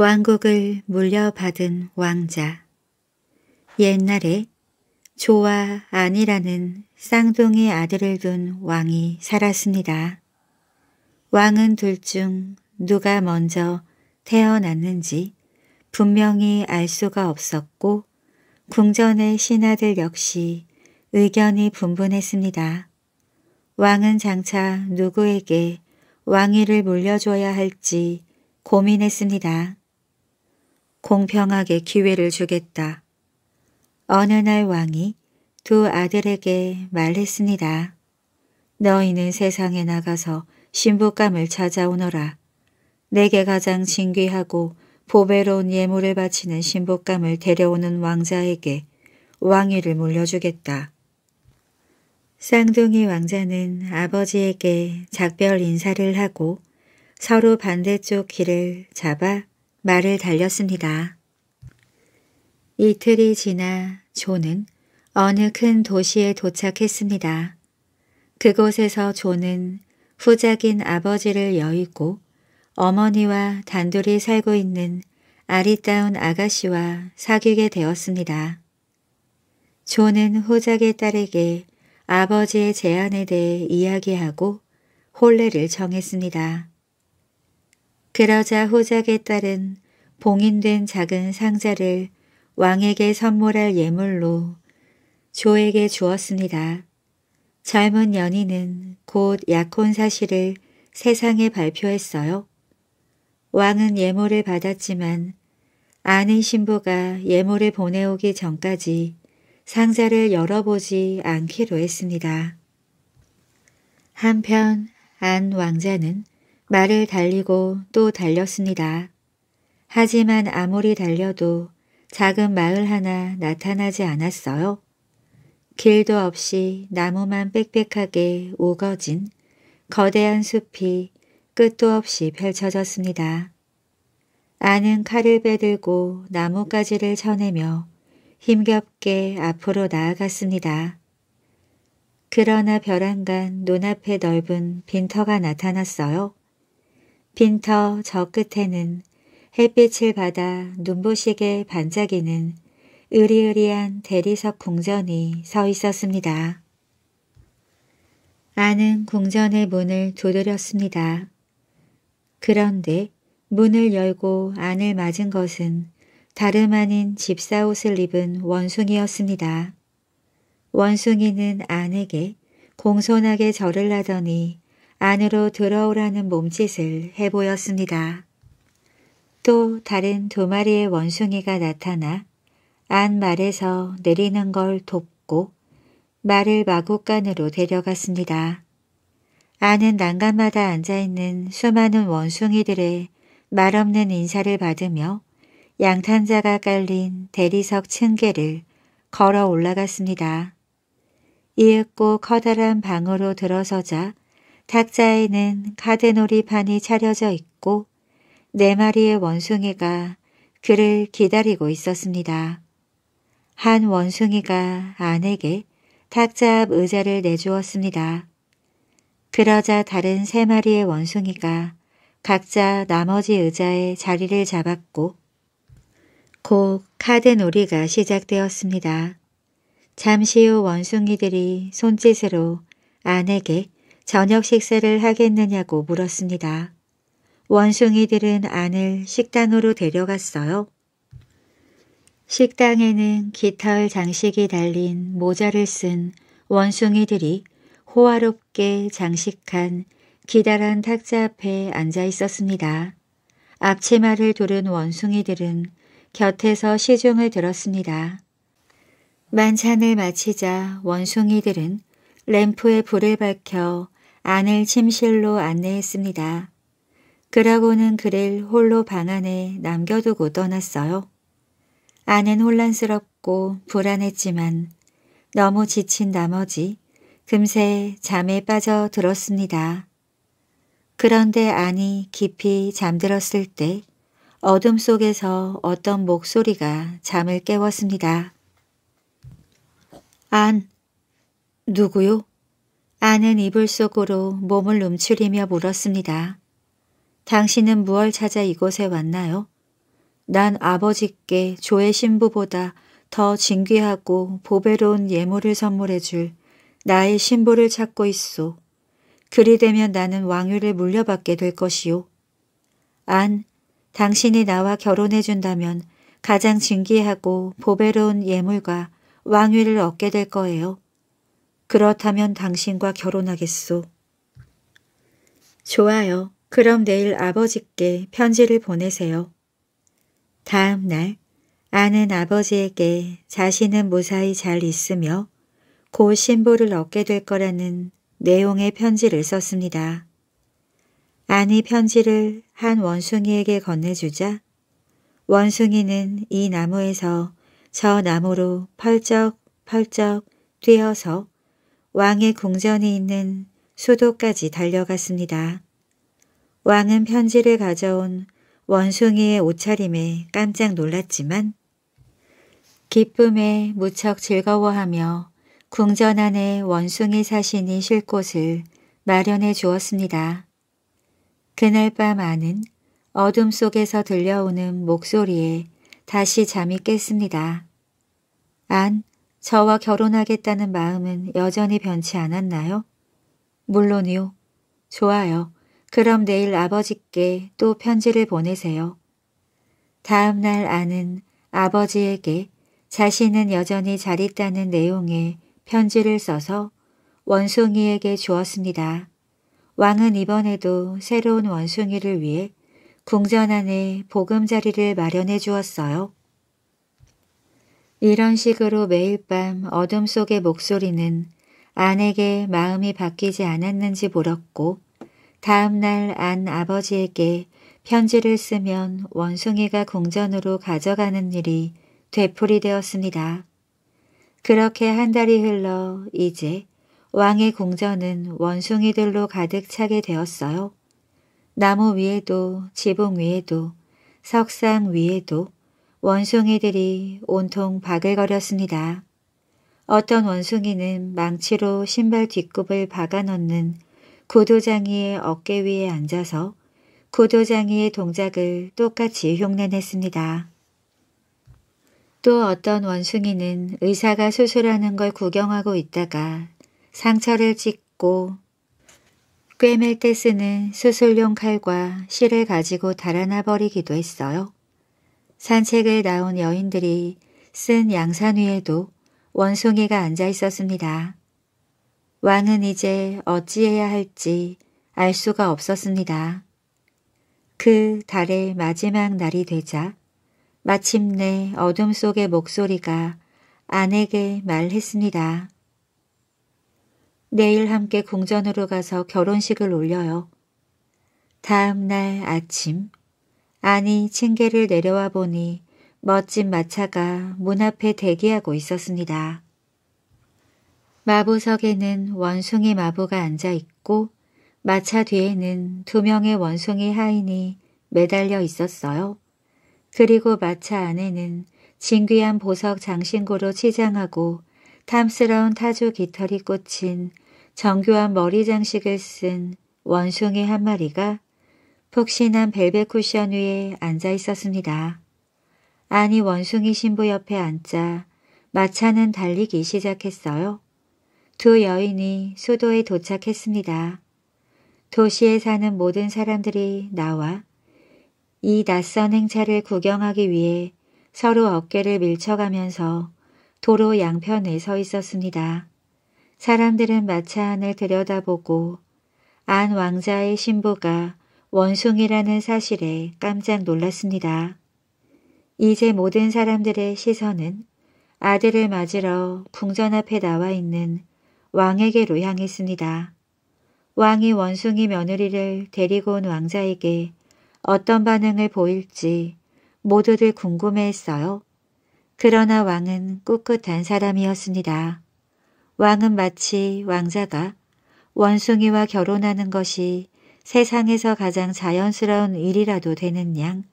왕국을 물려받은 왕자 옛날에 조와 안이라는 쌍둥이 아들을 둔 왕이 살았습니다. 왕은 둘 중 누가 먼저 태어났는지 분명히 알 수가 없었고 궁전의 신하들 역시 의견이 분분했습니다. 왕은 장차 누구에게 왕위를 물려줘야 할지 고민했습니다. 공평하게 기회를 주겠다. 어느 날 왕이 두 아들에게 말했습니다. 너희는 세상에 나가서 신부감을 찾아오너라. 내게 가장 진귀하고 보배로운 예물을 바치는 신부감을 데려오는 왕자에게 왕위를 물려주겠다. 쌍둥이 왕자는 아버지에게 작별 인사를 하고 서로 반대쪽 길을 잡아 말을 달렸습니다. 이틀이 지나 조는 어느 큰 도시에 도착했습니다. 그곳에서 조는 후작인 아버지를 여의고 어머니와 단둘이 살고 있는 아리따운 아가씨와 사귀게 되었습니다. 조는 후작의 딸에게 아버지의 제안에 대해 이야기하고 혼례를 정했습니다. 그러자 호작의 딸은 봉인된 작은 상자를 왕에게 선물할 예물로 조에게 주었습니다. 젊은 연인은 곧 약혼 사실을 세상에 발표했어요. 왕은 예물을 받았지만 아는 신부가 예물을 보내오기 전까지 상자를 열어보지 않기로 했습니다. 한편 안 왕자는 말을 달리고 또 달렸습니다. 하지만 아무리 달려도 작은 마을 하나 나타나지 않았어요. 길도 없이 나무만 빽빽하게 우거진 거대한 숲이 끝도 없이 펼쳐졌습니다. 아는 칼을 빼들고 나뭇가지를 쳐내며 힘겹게 앞으로 나아갔습니다. 그러나 벼랑간 눈앞에 넓은 빈터가 나타났어요. 빈터 저 끝에는 햇빛을 받아 눈부시게 반짝이는 으리으리한 대리석 궁전이 서 있었습니다. 아는 궁전의 문을 두드렸습니다. 그런데 문을 열고 안을 맞은 것은 다름 아닌 집사옷을 입은 원숭이였습니다. 원숭이는 안에게 공손하게 절을 하더니 안으로 들어오라는 몸짓을 해보였습니다. 또 다른 두 마리의 원숭이가 나타나 안 말에서 내리는 걸 돕고 말을 마구간으로 데려갔습니다. 안은 난간마다 앉아있는 수많은 원숭이들의 말없는 인사를 받으며 양탄자가 깔린 대리석 층계를 걸어 올라갔습니다. 이윽고 커다란 방으로 들어서자 탁자에는 카드놀이 판이 차려져 있고 네 마리의 원숭이가 그를 기다리고 있었습니다. 한 원숭이가 아내에게 탁자 앞 의자를 내주었습니다. 그러자 다른 세 마리의 원숭이가 각자 나머지 의자에 자리를 잡았고 곧 카드놀이가 시작되었습니다. 잠시 후 원숭이들이 손짓으로 아내에게 저녁 식사를 하겠느냐고 물었습니다. 원숭이들은 안을 식당으로 데려갔어요. 식당에는 깃털 장식이 달린 모자를 쓴 원숭이들이 호화롭게 장식한 기다란 탁자 앞에 앉아 있었습니다. 앞치마를 두른 원숭이들은 곁에서 시중을 들었습니다. 만찬을 마치자 원숭이들은 램프에 불을 밝혀 아내를 침실로 안내했습니다. 그러고는 그를 홀로 방 안에 남겨두고 떠났어요. 아내는 혼란스럽고 불안했지만 너무 지친 나머지 금세 잠에 빠져 들었습니다. 그런데 안이 깊이 잠들었을 때 어둠 속에서 어떤 목소리가 잠을 깨웠습니다. 안, 누구요? 아는 이불 속으로 몸을 움츠리며 물었습니다. 당신은 무얼 찾아 이곳에 왔나요? 난 아버지께 조의 신부보다 더 진귀하고 보배로운 예물을 선물해 줄 나의 신부를 찾고 있소. 그리 되면 나는 왕위를 물려받게 될 것이오. 안, 당신이 나와 결혼해 준다면 가장 진귀하고 보배로운 예물과 왕위를 얻게 될 거예요. 그렇다면 당신과 결혼하겠소. 좋아요. 그럼 내일 아버지께 편지를 보내세요. 다음 날 아는 아버지에게 자신은 무사히 잘 있으며 곧 신보를 얻게 될 거라는 내용의 편지를 썼습니다. 아니 편지를 한 원숭이에게 건네주자 원숭이는 이 나무에서 저 나무로 펄쩍펄쩍 뛰어서 왕의 궁전이 있는 수도까지 달려갔습니다. 왕은 편지를 가져온 원숭이의 옷차림에 깜짝 놀랐지만 기쁨에 무척 즐거워하며 궁전 안에 원숭이 사신이 쉴 곳을 마련해 주었습니다. 그날 밤 아는 어둠 속에서 들려오는 목소리에 다시 잠이 깼습니다. 안, 저와 결혼하겠다는 마음은 여전히 변치 않았나요? 물론이요. 좋아요. 그럼 내일 아버지께 또 편지를 보내세요. 다음 날 아는 아버지에게 자신은 여전히 잘 있다는 내용의 편지를 써서 원숭이에게 주었습니다. 왕은 이번에도 새로운 원숭이를 위해 궁전 안에 보금자리를 마련해 주었어요. 이런 식으로 매일 밤 어둠 속의 목소리는 안에게 마음이 바뀌지 않았는지 물었고 다음날 안 아버지에게 편지를 쓰면 원숭이가 궁전으로 가져가는 일이 되풀이되었습니다. 그렇게 한 달이 흘러 이제 왕의 궁전은 원숭이들로 가득 차게 되었어요. 나무 위에도 지붕 위에도 석상 위에도 원숭이들이 온통 바글거렸습니다. 어떤 원숭이는 망치로 신발 뒷굽을 박아놓는 구도장이의 어깨 위에 앉아서 구도장이의 동작을 똑같이 흉내냈습니다. 또 어떤 원숭이는 의사가 수술하는 걸 구경하고 있다가 상처를 찍고 꿰맬 때 쓰는 수술용 칼과 실을 가지고 달아나 버리기도 했어요. 산책을 나온 여인들이 쓴 양산 위에도 원숭이가 앉아 있었습니다. 왕은 이제 어찌해야 할지 알 수가 없었습니다. 그 달의 마지막 날이 되자 마침내 어둠 속의 목소리가 아내에게 말했습니다. 내일 함께 궁전으로 가서 결혼식을 올려요. 다음 날 아침 아니 층계를 내려와 보니 멋진 마차가 문 앞에 대기하고 있었습니다. 마부석에는 원숭이 마부가 앉아 있고 마차 뒤에는 두 명의 원숭이 하인이 매달려 있었어요. 그리고 마차 안에는 진귀한 보석 장신구로 치장하고 탐스러운 타조 깃털이 꽂힌 정교한 머리 장식을 쓴 원숭이 한 마리가 푹신한 벨벳 쿠션 위에 앉아 있었습니다. 아니 원숭이 신부 옆에 앉자 마차는 달리기 시작했어요. 두 여인이 수도에 도착했습니다. 도시에 사는 모든 사람들이 나와 이 낯선 행차를 구경하기 위해 서로 어깨를 밀쳐가면서 도로 양편에 서 있었습니다. 사람들은 마차 안을 들여다보고 안 왕자의 신부가 원숭이라는 사실에 깜짝 놀랐습니다. 이제 모든 사람들의 시선은 아들을 맞으러 궁전 앞에 나와 있는 왕에게로 향했습니다. 왕이 원숭이 며느리를 데리고 온 왕자에게 어떤 반응을 보일지 모두들 궁금해했어요. 그러나 왕은 꿋꿋한 사람이었습니다. 왕은 마치 왕자가 원숭이와 결혼하는 것이 세상에서 가장 자연스러운 일이라도 되는 양,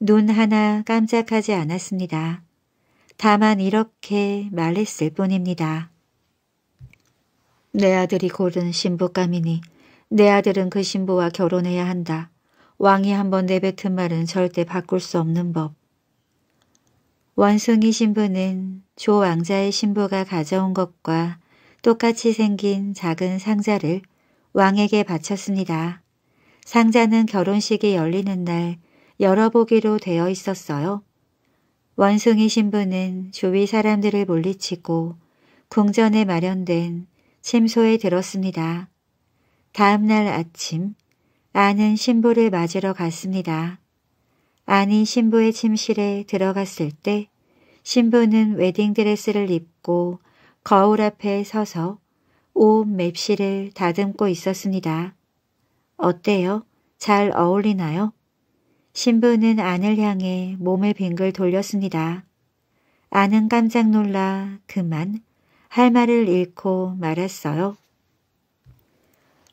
눈 하나 깜짝하지 않았습니다. 다만 이렇게 말했을 뿐입니다. 내 아들이 고른 신부감이니 내 아들은 그 신부와 결혼해야 한다. 왕이 한 번 내뱉은 말은 절대 바꿀 수 없는 법. 원숭이 신부는 조 왕자의 신부가 가져온 것과 똑같이 생긴 작은 상자를 왕에게 바쳤습니다. 상자는 결혼식이 열리는 날 열어보기로 되어 있었어요. 원숭이 신부는 주위 사람들을 물리치고 궁전에 마련된 침소에 들었습니다. 다음 날 아침 아는 신부를 맞으러 갔습니다. 아니 신부의 침실에 들어갔을 때 신부는 웨딩드레스를 입고 거울 앞에 서서 옷 맵시를 다듬고 있었습니다. 어때요? 잘 어울리나요? 신부는 안을 향해 몸을 빙글 돌렸습니다. 안은 깜짝 놀라 그만 할 말을 잃고 말았어요.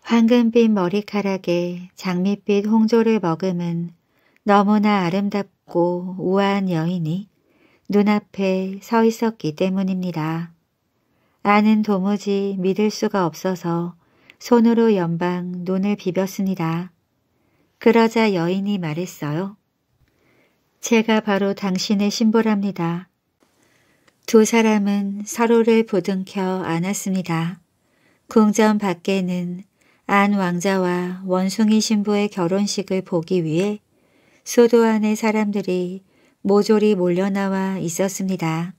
황금빛 머리카락에 장밋빛 홍조를 머금은 너무나 아름답고 우아한 여인이 눈앞에 서 있었기 때문입니다. 아는 도무지 믿을 수가 없어서 손으로 연방 눈을 비볐습니다. 그러자 여인이 말했어요. 제가 바로 당신의 신부랍니다. 두 사람은 서로를 부둥켜 안았습니다. 궁전 밖에는 안 왕자와 원숭이 신부의 결혼식을 보기 위해 소도 안의 사람들이 모조리 몰려나와 있었습니다.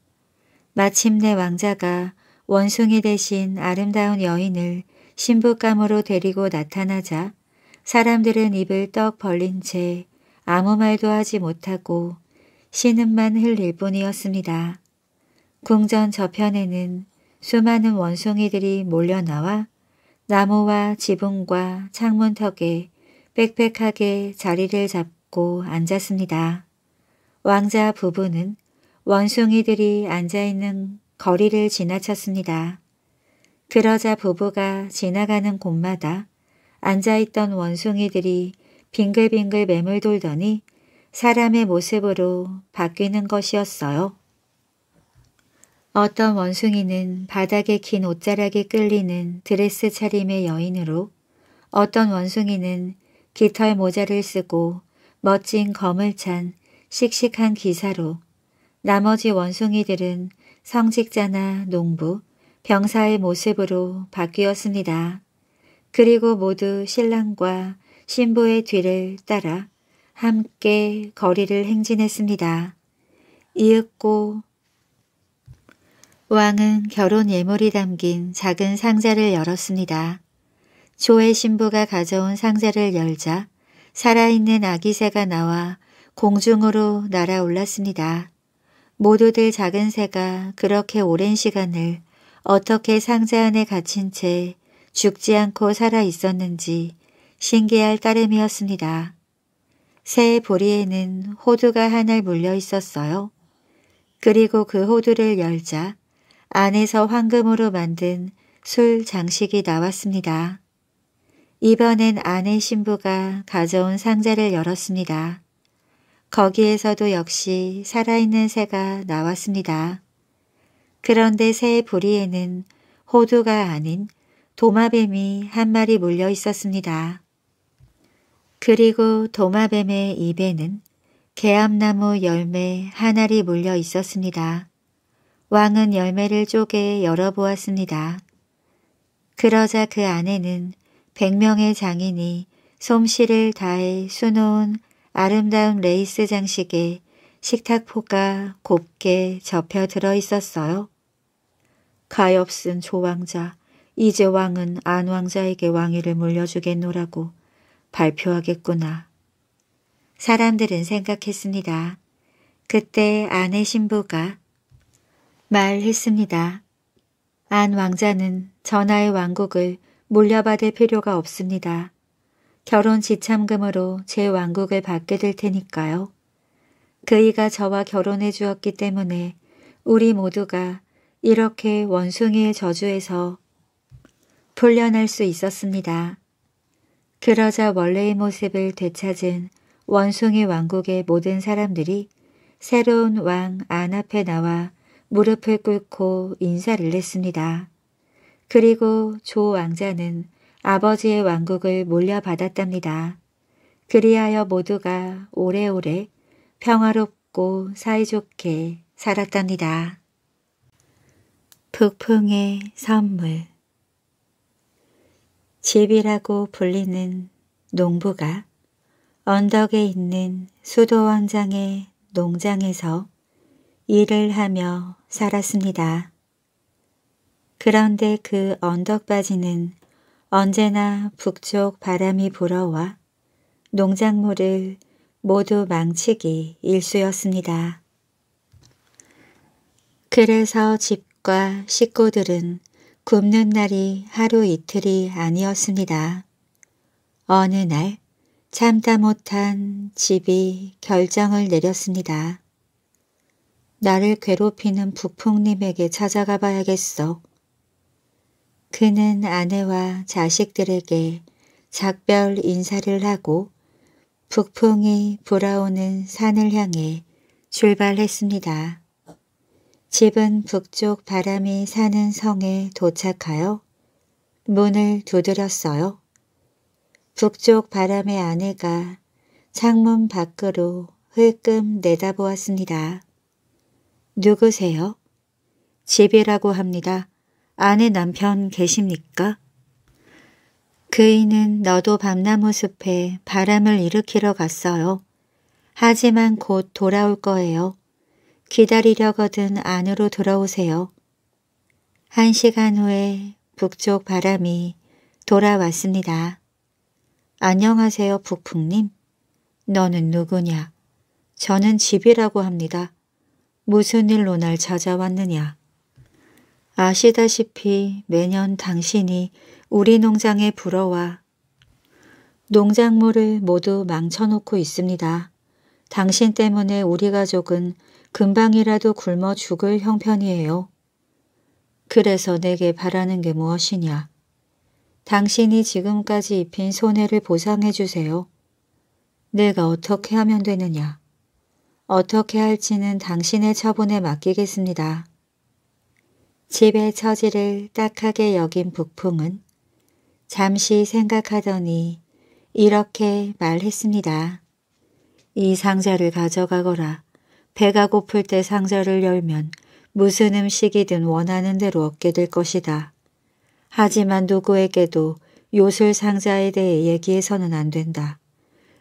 마침내 왕자가 원숭이 대신 아름다운 여인을 신부감으로 데리고 나타나자 사람들은 입을 떡 벌린 채 아무 말도 하지 못하고 신음만 흘릴 뿐이었습니다. 궁전 저편에는 수많은 원숭이들이 몰려나와 나무와 지붕과 창문턱에 빽빽하게 자리를 잡고 앉았습니다. 왕자 부부는 원숭이들이 앉아있는 거리를 지나쳤습니다. 그러자 부부가 지나가는 곳마다 앉아있던 원숭이들이 빙글빙글 매물 돌더니 사람의 모습으로 바뀌는 것이었어요. 어떤 원숭이는 바닥에 긴 옷자락에 끌리는 드레스 차림의 여인으로 어떤 원숭이는 깃털 모자를 쓰고 멋진 검을 찬 씩씩한 기사로 나머지 원숭이들은 성직자나 농부, 병사의 모습으로 바뀌었습니다. 그리고 모두 신랑과 신부의 뒤를 따라 함께 거리를 행진했습니다. 이윽고 왕은 결혼 예물이 담긴 작은 상자를 열었습니다. 조의 신부가 가져온 상자를 열자 살아있는 아기 새가 나와 공중으로 날아올랐습니다. 모두들 작은 새가 그렇게 오랜 시간을 어떻게 상자 안에 갇힌 채 죽지 않고 살아 있었는지 신기할 따름이었습니다. 새 보리에는 호두가 한알 물려 있었어요. 그리고 그 호두를 열자 안에서 황금으로 만든 술 장식이 나왔습니다. 이번엔 아내 신부가 가져온 상자를 열었습니다. 거기에서도 역시 살아있는 새가 나왔습니다. 그런데 새 부리에는 호두가 아닌 도마뱀이 한 마리 물려 있었습니다. 그리고 도마뱀의 입에는 개암나무 열매 한 알이 물려 있었습니다. 왕은 열매를 쪼개 열어보았습니다. 그러자 그 안에는 백명의 장인이 솜씨를 다해 수놓은 아름다운 레이스 장식에 식탁포가 곱게 접혀 들어 있었어요. 가엾은 조왕자, 이제 왕은 안왕자에게 왕위를 물려주겠노라고 발표하겠구나. 사람들은 생각했습니다. 그때 아내 신부가 말했습니다. 안 왕자는 전하의 왕국을 물려받을 필요가 없습니다. 결혼 지참금으로 제 왕국을 받게 될 테니까요. 그이가 저와 결혼해 주었기 때문에 우리 모두가 이렇게 원숭이의 저주에서 풀려날 수 있었습니다. 그러자 원래의 모습을 되찾은 원숭이 왕국의 모든 사람들이 새로운 왕 안 앞에 나와 무릎을 꿇고 인사를 했습니다. 그리고 조 왕자는 아버지의 왕국을 물려받았답니다. 그리하여 모두가 오래오래 평화롭고 사이좋게 살았답니다. 북풍의 선물 집이라고 불리는 농부가 언덕에 있는 수도원장의 농장에서 일을 하며 살았습니다. 그런데 그 언덕바지는 언제나 북쪽 바람이 불어와 농작물을 모두 망치기 일쑤였습니다 그래서 집과 식구들은 굶는 날이 하루 이틀이 아니었습니다. 어느 날 참다 못한 집이 결정을 내렸습니다. 나를 괴롭히는 부풍님에게 찾아가 봐야겠어. 그는 아내와 자식들에게 작별 인사를 하고 북풍이 불어오는 산을 향해 출발했습니다. 집은 북쪽 바람이 사는 성에 도착하여 문을 두드렸어요. 북쪽 바람의 아내가 창문 밖으로 흘끔 내다보았습니다. 누구세요? 집이라고 합니다. 아내 남편 계십니까? 그이는 너도 밤나무 숲에 바람을 일으키러 갔어요. 하지만 곧 돌아올 거예요. 기다리려거든 안으로 들어오세요. 한 시간 후에 북쪽 바람이 돌아왔습니다. 안녕하세요 북풍님. 너는 누구냐? 저는 집이라고 합니다. 무슨 일로 날 찾아왔느냐? 아시다시피 매년 당신이 우리 농장에 불어와 농작물을 모두 망쳐놓고 있습니다. 당신 때문에 우리 가족은 금방이라도 굶어 죽을 형편이에요. 그래서 내게 바라는 게 무엇이냐. 당신이 지금까지 입힌 손해를 보상해 주세요. 내가 어떻게 하면 되느냐. 어떻게 할지는 당신의 처분에 맡기겠습니다. 집의 처지를 딱하게 여긴 북풍은 잠시 생각하더니 이렇게 말했습니다. 이 상자를 가져가거라. 배가 고플 때 상자를 열면 무슨 음식이든 원하는 대로 얻게 될 것이다. 하지만 누구에게도 요술 상자에 대해 얘기해서는 안 된다.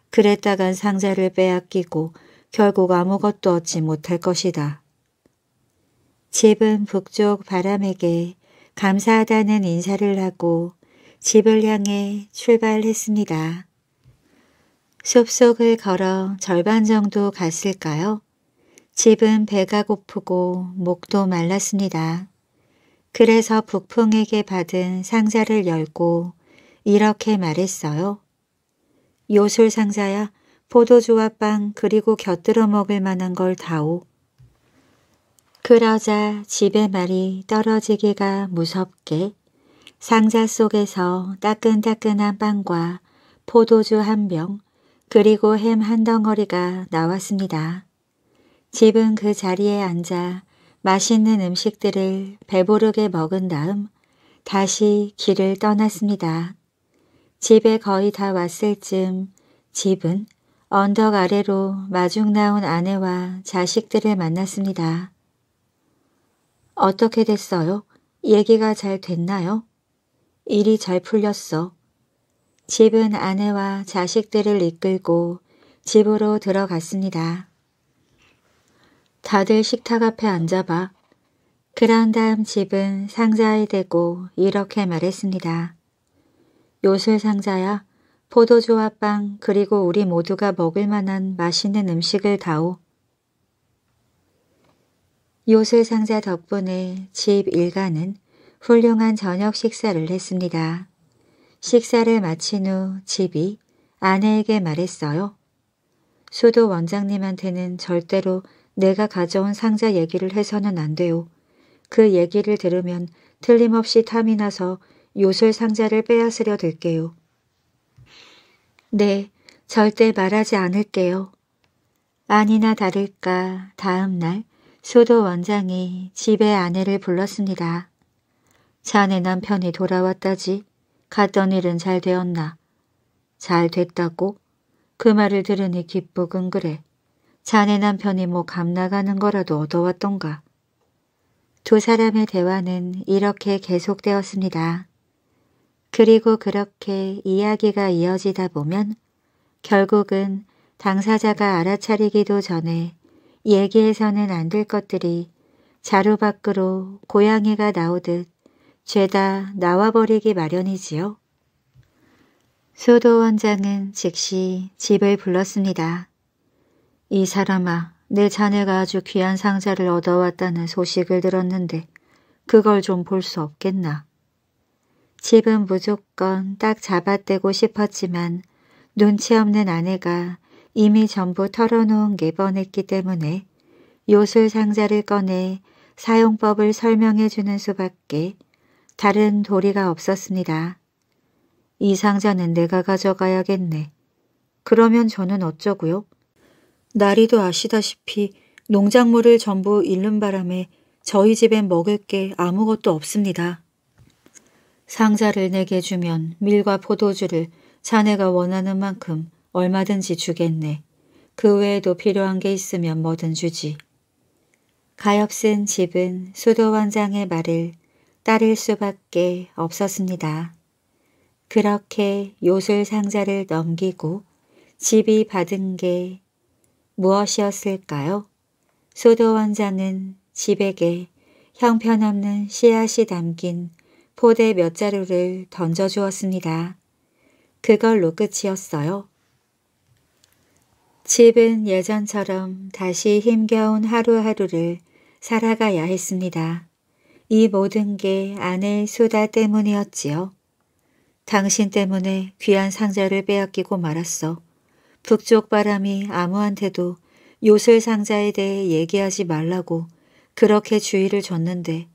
그랬다간 상자를 빼앗기고 결국 아무것도 얻지 못할 것이다. 집은 북쪽 바람에게 감사하다는 인사를 하고 집을 향해 출발했습니다. 숲속을 걸어 절반 정도 갔을까요? 집은 배가 고프고 목도 말랐습니다. 그래서 북풍에게 받은 상자를 열고 이렇게 말했어요. 요술 상자야 포도주와 빵 그리고 곁들여 먹을 만한 걸 다오. 그러자 집의 말이 떨어지기가 무섭게 상자 속에서 따끈따끈한 빵과 포도주 한 병, 그리고 햄 한 덩어리가 나왔습니다. 집은 그 자리에 앉아 맛있는 음식들을 배부르게 먹은 다음 다시 길을 떠났습니다. 집에 거의 다 왔을 쯤 집은 언덕 아래로 마중 나온 아내와 자식들을 만났습니다. 어떻게 됐어요? 얘기가 잘 됐나요? 일이 잘 풀렸어. 집은 아내와 자식들을 이끌고 집으로 들어갔습니다. 다들 식탁 앞에 앉아봐. 그런 다음 집은 상자에 대고 이렇게 말했습니다. 요술 상자야, 포도주와 빵 그리고 우리 모두가 먹을 만한 맛있는 음식을 다오. 요술 상자 덕분에 집 일가는 훌륭한 저녁 식사를 했습니다. 식사를 마친 후 집이 아내에게 말했어요. 수도 원장님한테는 절대로 내가 가져온 상자 얘기를 해서는 안 돼요. 그 얘기를 들으면 틀림없이 탐이 나서 요술 상자를 빼앗으려 들게요. 네, 절대 말하지 않을게요. 아니나 다를까 다음 날 수도 원장이 집에 아내를 불렀습니다. 자네 남편이 돌아왔다지. 갔던 일은 잘 되었나. 잘 됐다고? 그 말을 들으니 기쁘군 그래. 자네 남편이 뭐 감나가는 거라도 얻어왔던가. 두 사람의 대화는 이렇게 계속되었습니다. 그리고 그렇게 이야기가 이어지다 보면 결국은 당사자가 알아차리기도 전에 얘기해서는 안 될 것들이 자루 밖으로 고양이가 나오듯 죄다 나와버리기 마련이지요. 수도 원장은 즉시 집을 불렀습니다. 이 사람아, 내 자네가 아주 귀한 상자를 얻어왔다는 소식을 들었는데 그걸 좀 볼 수 없겠나. 집은 무조건 딱 잡아떼고 싶었지만 눈치 없는 아내가 이미 전부 털어놓은 게 뻔했기 때문에 요술 상자를 꺼내 사용법을 설명해주는 수밖에 다른 도리가 없었습니다. 이 상자는 내가 가져가야겠네. 그러면 저는 어쩌고요? 나리도 아시다시피 농작물을 전부 잃는 바람에 저희 집엔 먹을 게 아무것도 없습니다. 상자를 내게 주면 밀과 포도주를 자네가 원하는 만큼 얼마든지 주겠네. 그 외에도 필요한 게 있으면 뭐든 주지. 가엾은 집은 수도원장의 말을 따를 수밖에 없었습니다. 그렇게 요술 상자를 넘기고 집이 받은 게 무엇이었을까요? 소도 원장은 집에게 형편없는 씨앗이 담긴 포대 몇 자루를 던져주었습니다. 그걸로 끝이었어요. 집은 예전처럼 다시 힘겨운 하루하루를 살아가야 했습니다. 이 모든 게 아내 의수다 때문이었지요. 당신 때문에 귀한 상자를 빼앗기고 말았어. 북쪽 바람이 아무한테도 요술 상자에 대해 얘기하지 말라고 그렇게 주의를 줬는데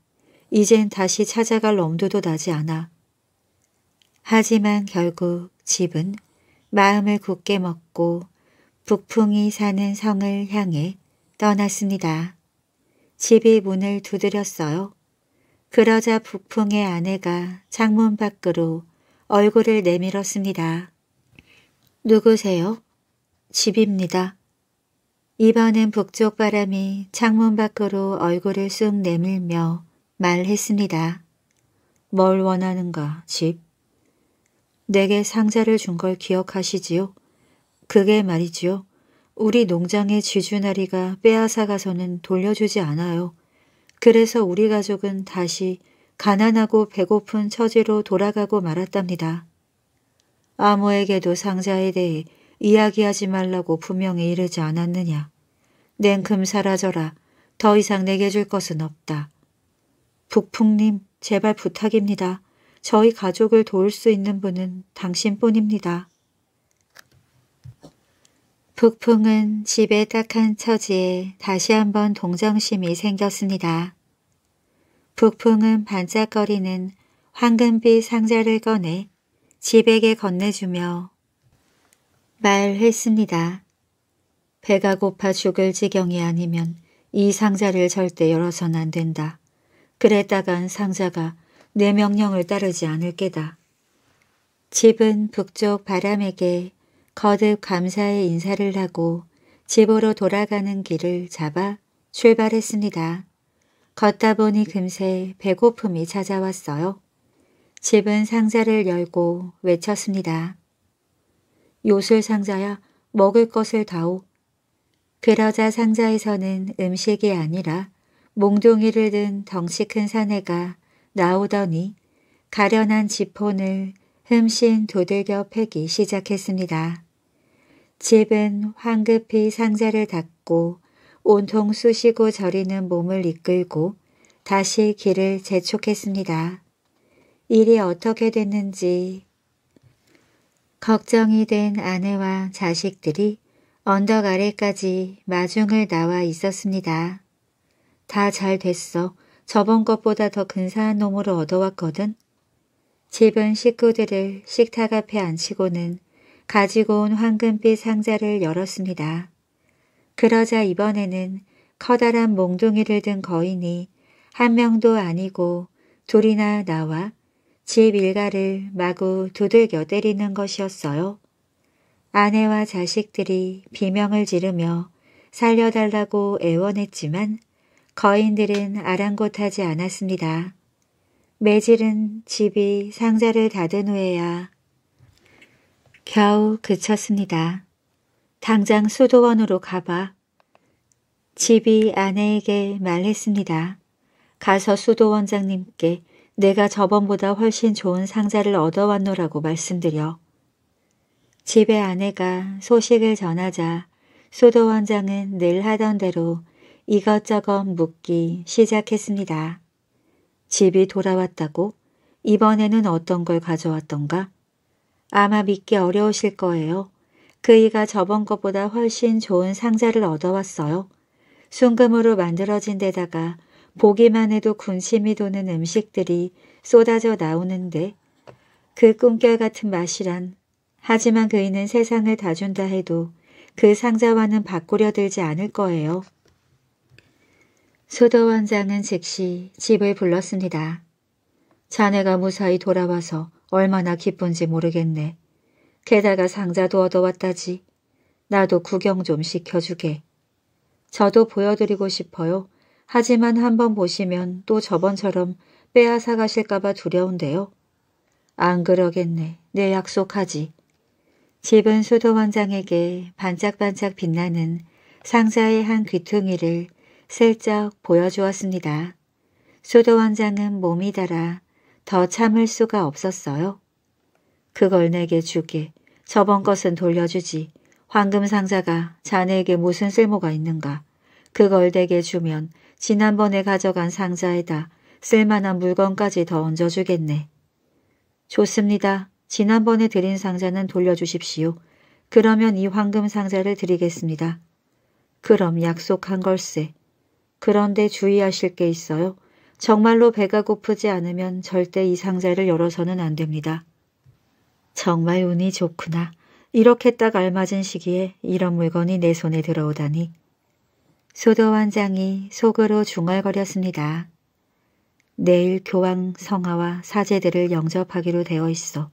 이젠 다시 찾아갈 엄두도 나지 않아. 하지만 결국 집은 마음을 굳게 먹고 북풍이 사는 성을 향해 떠났습니다. 집이 문을 두드렸어요. 그러자 북풍의 아내가 창문 밖으로 얼굴을 내밀었습니다. 누구세요? 집입니다. 이번엔 북쪽 바람이 창문 밖으로 얼굴을 쑥 내밀며 말했습니다. 뭘 원하는가, 집? 내게 상자를 준 걸 기억하시지요? 그게 말이지요. 우리 농장의 지주나리가 빼앗아가서는 돌려주지 않아요. 그래서 우리 가족은 다시 가난하고 배고픈 처지로 돌아가고 말았답니다. 아무에게도 상자에 대해 이야기하지 말라고 분명히 이르지 않았느냐. 냉큼 사라져라. 더 이상 내게 줄 것은 없다. 북풍님 제발 부탁입니다. 저희 가족을 도울 수 있는 분은 당신뿐입니다. 북풍은 집에 딱 한 처지에 다시 한번 동정심이 생겼습니다. 북풍은 반짝거리는 황금빛 상자를 꺼내 집에게 건네주며 말했습니다. 배가 고파 죽을 지경이 아니면 이 상자를 절대 열어선 안 된다. 그랬다간 상자가 내 명령을 따르지 않을 게다. 집은 북쪽 바람에게 거듭 감사의 인사를 하고 집으로 돌아가는 길을 잡아 출발했습니다. 걷다 보니 금세 배고픔이 찾아왔어요. 집은 상자를 열고 외쳤습니다. 요술 상자야 먹을 것을 다오. 그러자 상자에서는 음식이 아니라 몽둥이를 든 덩치 큰 사내가 나오더니 가련한 지폰을 흠씬 두들겨 패기 시작했습니다. 집은 황급히 상자를 닫고 온통 쑤시고 저리는 몸을 이끌고 다시 길을 재촉했습니다. 일이 어떻게 됐는지 걱정이 된 아내와 자식들이 언덕 아래까지 마중을 나와 있었습니다. 다 잘 됐어. 저번 것보다 더 근사한 놈으로 얻어왔거든. 집은 식구들을 식탁 앞에 앉히고는 가지고 온 황금빛 상자를 열었습니다. 그러자 이번에는 커다란 몽둥이를 든 거인이 한 명도 아니고 둘이나 나와 집 일가를 마구 두들겨 때리는 것이었어요. 아내와 자식들이 비명을 지르며 살려달라고 애원했지만 거인들은 아랑곳하지 않았습니다. 매질은 집이 상자를 닫은 후에야 겨우 그쳤습니다. 당장 수도원으로 가봐. 집이 아내에게 말했습니다. 가서 수도원장님께 내가 저번보다 훨씬 좋은 상자를 얻어왔노라고 말씀드려. 집에 아내가 소식을 전하자 수도원장은 늘 하던 대로 이것저것 묻기 시작했습니다. 집이 돌아왔다고? 이번에는 어떤 걸 가져왔던가? 아마 믿기 어려우실 거예요. 그이가 저번 것보다 훨씬 좋은 상자를 얻어왔어요. 순금으로 만들어진 데다가 보기만 해도 군침이 도는 음식들이 쏟아져 나오는데 그 꿈결 같은 맛이란 하지만 그이는 세상을 다 준다 해도 그 상자와는 바꾸려 들지 않을 거예요. 수도 원장은 즉시 집을 불렀습니다. 자네가 무사히 돌아와서 얼마나 기쁜지 모르겠네. 게다가 상자도 얻어왔다지. 나도 구경 좀 시켜주게. 저도 보여드리고 싶어요. 하지만 한번 보시면 또 저번처럼 빼앗아 가실까봐 두려운데요. 안 그러겠네. 내 약속하지. 집은 수도원장에게 반짝반짝 빛나는 상자의 한 귀퉁이를 슬쩍 보여주었습니다. 수도원장은 몸이 달아 더 참을 수가 없었어요. 그걸 내게 주게. 저번 것은 돌려주지. 황금 상자가 자네에게 무슨 쓸모가 있는가. 그걸 내게 주면 지난번에 가져간 상자에다 쓸만한 물건까지 더 얹어주겠네. 좋습니다. 지난번에 드린 상자는 돌려주십시오. 그러면 이 황금 상자를 드리겠습니다. 그럼 약속한 걸세. 그런데 주의하실 게 있어요. 정말로 배가 고프지 않으면 절대 이 상자를 열어서는 안 됩니다. 정말 운이 좋구나. 이렇게 딱 알맞은 시기에 이런 물건이 내 손에 들어오다니. 소도 원장이 속으로 중얼거렸습니다. 내일 교황 성하와 사제들을 영접하기로 되어 있어.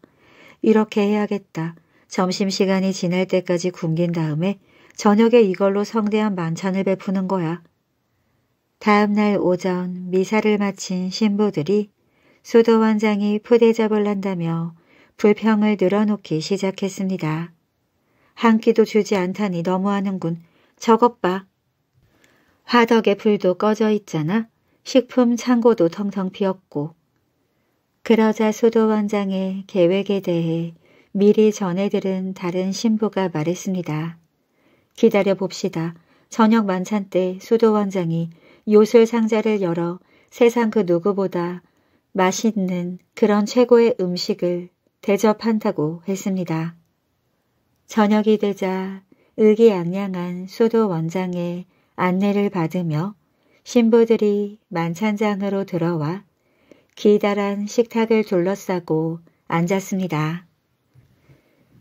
이렇게 해야겠다. 점심시간이 지날 때까지 굶긴 다음에 저녁에 이걸로 성대한 만찬을 베푸는 거야. 다음 날 오전 미사를 마친 신부들이 수도 원장이 푸대접을 한다며 불평을 늘어놓기 시작했습니다. 한 끼도 주지 않다니 너무하는군. 저것 봐. 화덕에 불도 꺼져 있잖아. 식품 창고도 텅텅 비었고. 그러자 수도 원장의 계획에 대해 미리 전해들은 다른 신부가 말했습니다. 기다려봅시다. 저녁 만찬 때수도 원장이 요술 상자를 열어 세상 그 누구보다 맛있는 그런 최고의 음식을 대접한다고 했습니다. 저녁이 되자 의기양양한 수도 원장의 안내를 받으며 신부들이 만찬장으로 들어와 기다란 식탁을 둘러싸고 앉았습니다.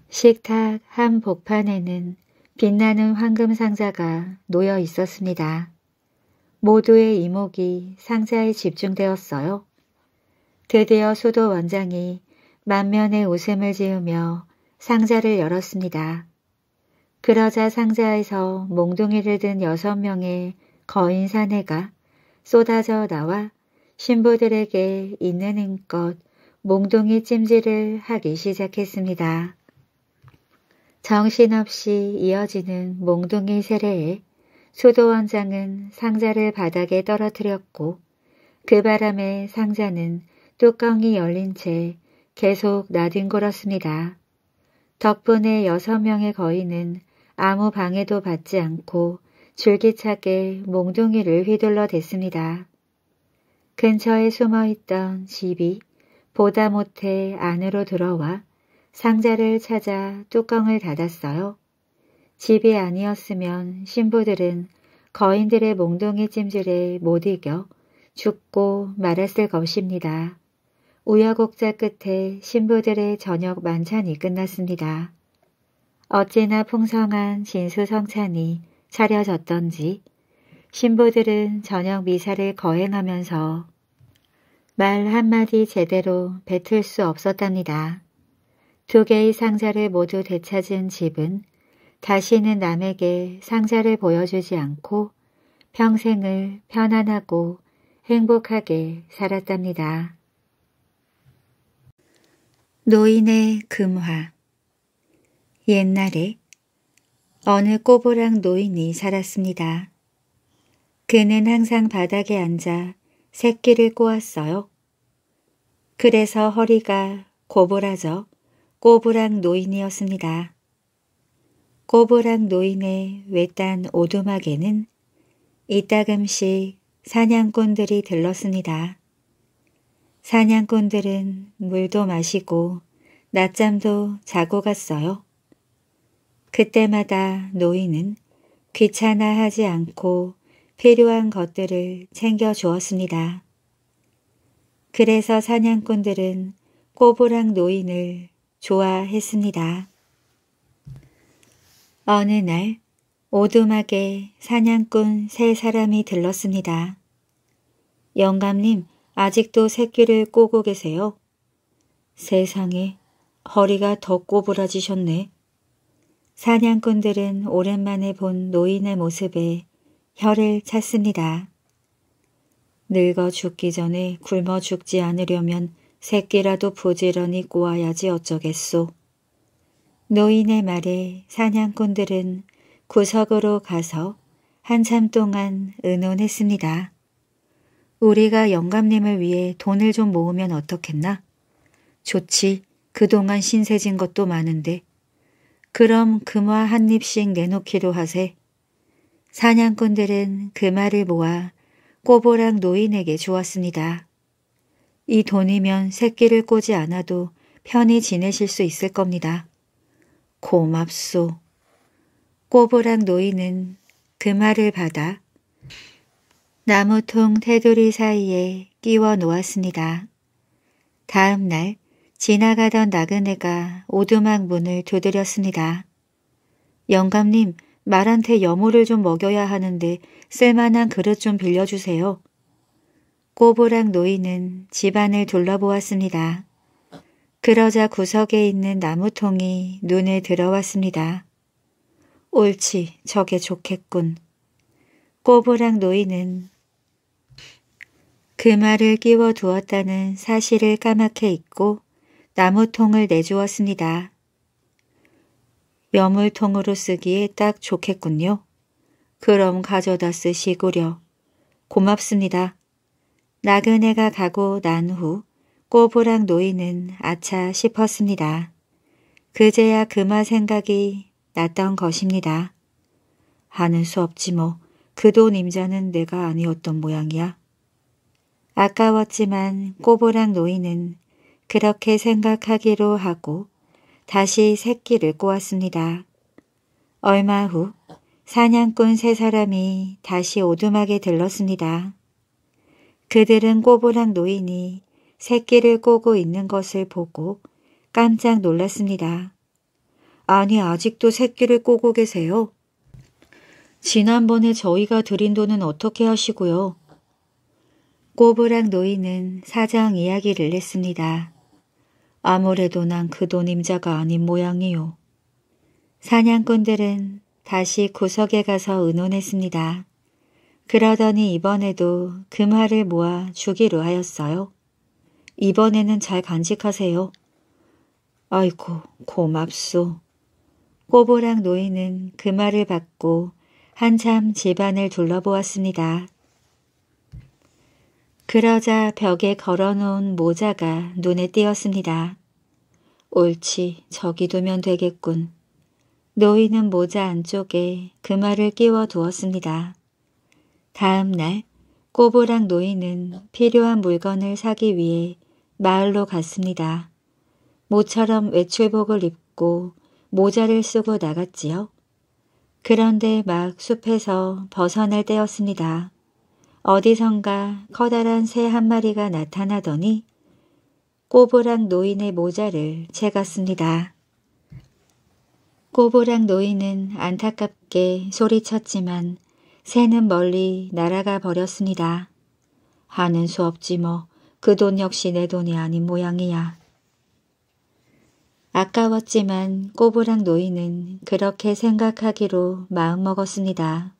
식탁 한 복판에는 빛나는 황금 상자가 놓여 있었습니다. 모두의 이목이 상자에 집중되었어요. 드디어 수도 원장이 만면에 웃음을 지으며 상자를 열었습니다. 그러자 상자에서 몽둥이를 든 여섯 명의 거인 사내가 쏟아져 나와 신부들에게 있는 힘껏 몽둥이 찜질을 하기 시작했습니다. 정신없이 이어지는 몽둥이 세례에 초도원장은 상자를 바닥에 떨어뜨렸고 그 바람에 상자는 뚜껑이 열린 채 계속 나뒹굴었습니다. 덕분에 여섯 명의 거인은 아무 방해도 받지 않고 줄기차게 몽둥이를 휘둘러 댔습니다. 근처에 숨어있던 집이 보다 못해 안으로 들어와 상자를 찾아 뚜껑을 닫았어요. 집이 아니었으면 신부들은 거인들의 몽둥이 찜질에 못 이겨 죽고 말았을 것입니다. 우여곡자 끝에 신부들의 저녁 만찬이 끝났습니다. 어찌나 풍성한 진수성찬이 차려졌던지 신부들은 저녁 미사를 거행하면서 말 한마디 제대로 뱉을 수 없었답니다. 두 개의 상자를 모두 되찾은 집은 다시는 남에게 상자를 보여주지 않고 평생을 편안하고 행복하게 살았답니다. 노인의 금화 옛날에 어느 꼬부랑 노인이 살았습니다. 그는 항상 바닥에 앉아 새끼를 꼬았어요. 그래서 허리가 고부라져 꼬부랑 노인이었습니다. 꼬부랑 노인의 외딴 오두막에는 이따금씩 사냥꾼들이 들렀습니다. 사냥꾼들은 물도 마시고 낮잠도 자고 갔어요. 그때마다 노인은 귀찮아하지 않고 필요한 것들을 챙겨주었습니다. 그래서 사냥꾼들은 꼬부랑 노인을 좋아했습니다. 어느 날 오두막에 사냥꾼 세 사람이 들렀습니다. 영감님 아직도 새끼를 꼬고 계세요? 세상에 허리가 더 꼬부라지셨네. 사냥꾼들은 오랜만에 본 노인의 모습에 혀를 찼습니다. 늙어 죽기 전에 굶어 죽지 않으려면 새끼라도 부지런히 꼬아야지 어쩌겠소. 노인의 말에 사냥꾼들은 구석으로 가서 한참 동안 의논했습니다. 우리가 영감님을 위해 돈을 좀 모으면 어떻겠나? 좋지. 그동안 신세진 것도 많은데. 그럼 금화 한 입씩 내놓기로 하세. 사냥꾼들은 그 말을 모아 꼬보랑 노인에게 주었습니다. 이 돈이면 새끼를 꼬지 않아도 편히 지내실 수 있을 겁니다. 고맙소. 꼬부랑 노인은 그 말을 받아 나무통 테두리 사이에 끼워 놓았습니다. 다음 날 지나가던 나그네가 오두막 문을 두드렸습니다. 영감님, 말한테 여모를 좀 먹여야 하는데 쓸만한 그릇 좀 빌려주세요. 꼬부랑 노인은 집안을 둘러보았습니다. 그러자 구석에 있는 나무통이 눈에 들어왔습니다. 옳지, 저게 좋겠군. 꼬부랑 노인은 그 말을 끼워 두었다는 사실을 까맣게 잊고 나무통을 내주었습니다. 여물통으로 쓰기에 딱 좋겠군요. 그럼 가져다 쓰시구려. 고맙습니다. 나그네가 가고 난후 꼬부랑 노인은 아차 싶었습니다. 그제야 그마 생각이 났던 것입니다. 하는 수 없지 뭐. 그 돈 임자는 내가 아니었던 모양이야. 아까웠지만 꼬부랑 노인은 그렇게 생각하기로 하고 다시 새끼를 꼬았습니다. 얼마 후 사냥꾼 세 사람이 다시 오두막에 들렀습니다. 그들은 꼬부랑 노인이 새끼를 꼬고 있는 것을 보고 깜짝 놀랐습니다. 아니 아직도 새끼를 꼬고 계세요? 지난번에 저희가 드린 돈은 어떻게 하시고요? 꼬부랑 노인은 사장 이야기를 했습니다. 아무래도 난 그 돈 임자가 아닌 모양이요. 사냥꾼들은 다시 구석에 가서 의논했습니다. 그러더니 이번에도 금화를 모아 주기로 하였어요. 이번에는 잘 간직하세요. 아이고, 고맙소. 꼬보랑 노인은 그 말을 받고 한참 집안을 둘러보았습니다. 그러자 벽에 걸어놓은 모자가 눈에 띄었습니다. 옳지, 저기 두면 되겠군. 노인은 모자 안쪽에 그 말을 끼워 두었습니다. 다음 날 꼬보랑 노인은 필요한 물건을 사기 위해 마을로 갔습니다. 모처럼 외출복을 입고 모자를 쓰고 나갔지요. 그런데 막 숲에서 벗어날 때였습니다. 어디선가 커다란 새 한 마리가 나타나더니 꼬부랑 노인의 모자를 채갔습니다. 꼬부랑 노인은 안타깝게 소리쳤지만 새는 멀리 날아가 버렸습니다. 하는 수 없지 뭐. 그돈 역시 내 돈이 아닌 모양이야. 아까웠지만 꼬부랑 노인은 그렇게 생각하기로 마음먹었습니다.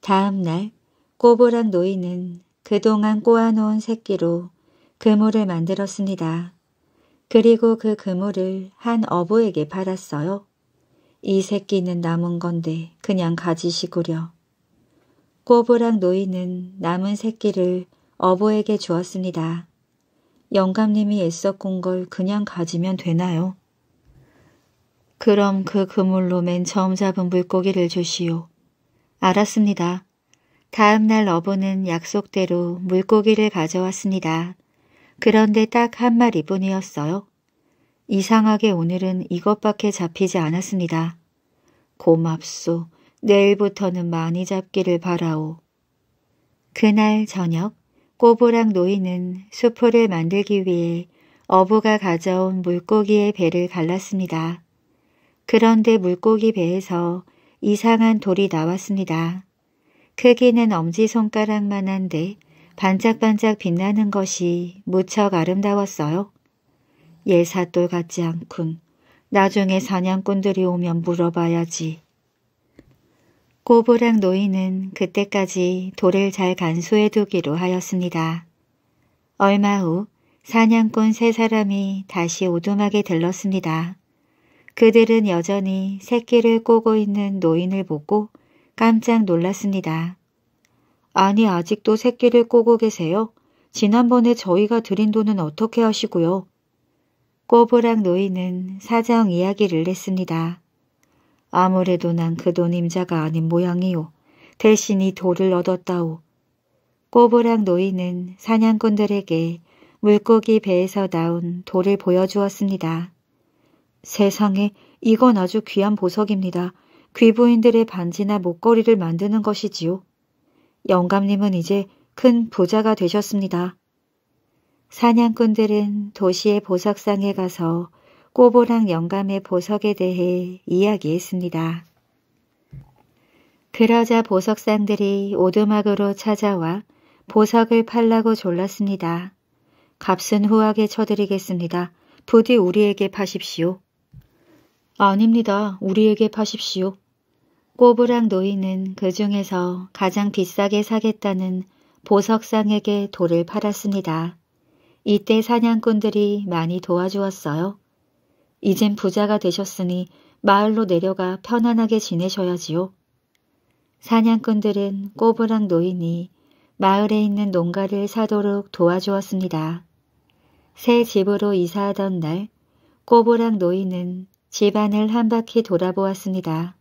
다음 날 꼬부랑 노인은 그동안 꼬아놓은 새끼로 그물을 만들었습니다. 그리고 그 그물을 한 어부에게 팔았어요. 이 새끼는 남은 건데 그냥 가지시구려. 꼬부랑 노인은 남은 새끼를 어부에게 주었습니다. 영감님이 애써 꾼 걸 그냥 가지면 되나요? 그럼 그 그물로 맨 처음 잡은 물고기를 주시오. 알았습니다. 다음 날 어부는 약속대로 물고기를 가져왔습니다. 그런데 딱 한 마리뿐이었어요. 이상하게 오늘은 이것밖에 잡히지 않았습니다. 고맙소. 내일부터는 많이 잡기를 바라오. 그날 저녁 꼬보랑 노인은 수포를 만들기 위해 어부가 가져온 물고기의 배를 갈랐습니다. 그런데 물고기 배에서 이상한 돌이 나왔습니다. 크기는 엄지손가락만 한데 반짝반짝 빛나는 것이 무척 아름다웠어요. 예사돌 같지 않군. 나중에 사냥꾼들이 오면 물어봐야지. 꼬부랑 노인은 그때까지 돌을 잘 간수해두기로 하였습니다. 얼마 후 사냥꾼 세 사람이 다시 오두막에 들렀습니다. 그들은 여전히 새끼를 꼬고 있는 노인을 보고 깜짝 놀랐습니다. 아니 아직도 새끼를 꼬고 계세요? 지난번에 저희가 드린 돈은 어떻게 하시고요? 꼬부랑 노인은 사정 이야기를 했습니다. 아무래도 난 그 돈 임자가 아닌 모양이오. 대신 이 돌을 얻었다오. 꼬부랑 노인은 사냥꾼들에게 물고기 배에서 나온 돌을 보여주었습니다. 세상에 이건 아주 귀한 보석입니다. 귀부인들의 반지나 목걸이를 만드는 것이지요. 영감님은 이제 큰 부자가 되셨습니다. 사냥꾼들은 도시의 보석상에 가서 꼬보랑 영감의 보석에 대해 이야기했습니다. 그러자 보석상들이 오두막으로 찾아와 보석을 팔라고 졸랐습니다. 값은 후하게 쳐드리겠습니다. 부디 우리에게 파십시오. 아닙니다. 우리에게 파십시오. 꼬부랑 노인은 그 중에서 가장 비싸게 사겠다는 보석상에게 돌을 팔았습니다. 이때 사냥꾼들이 많이 도와주었어요. 이젠 부자가 되셨으니 마을로 내려가 편안하게 지내셔야지요. 사냥꾼들은 꼬부랑 노인이 마을에 있는 농가를 사도록 도와주었습니다. 새 집으로 이사하던 날 꼬부랑 노인은 집안을 한 바퀴 돌아보았습니다.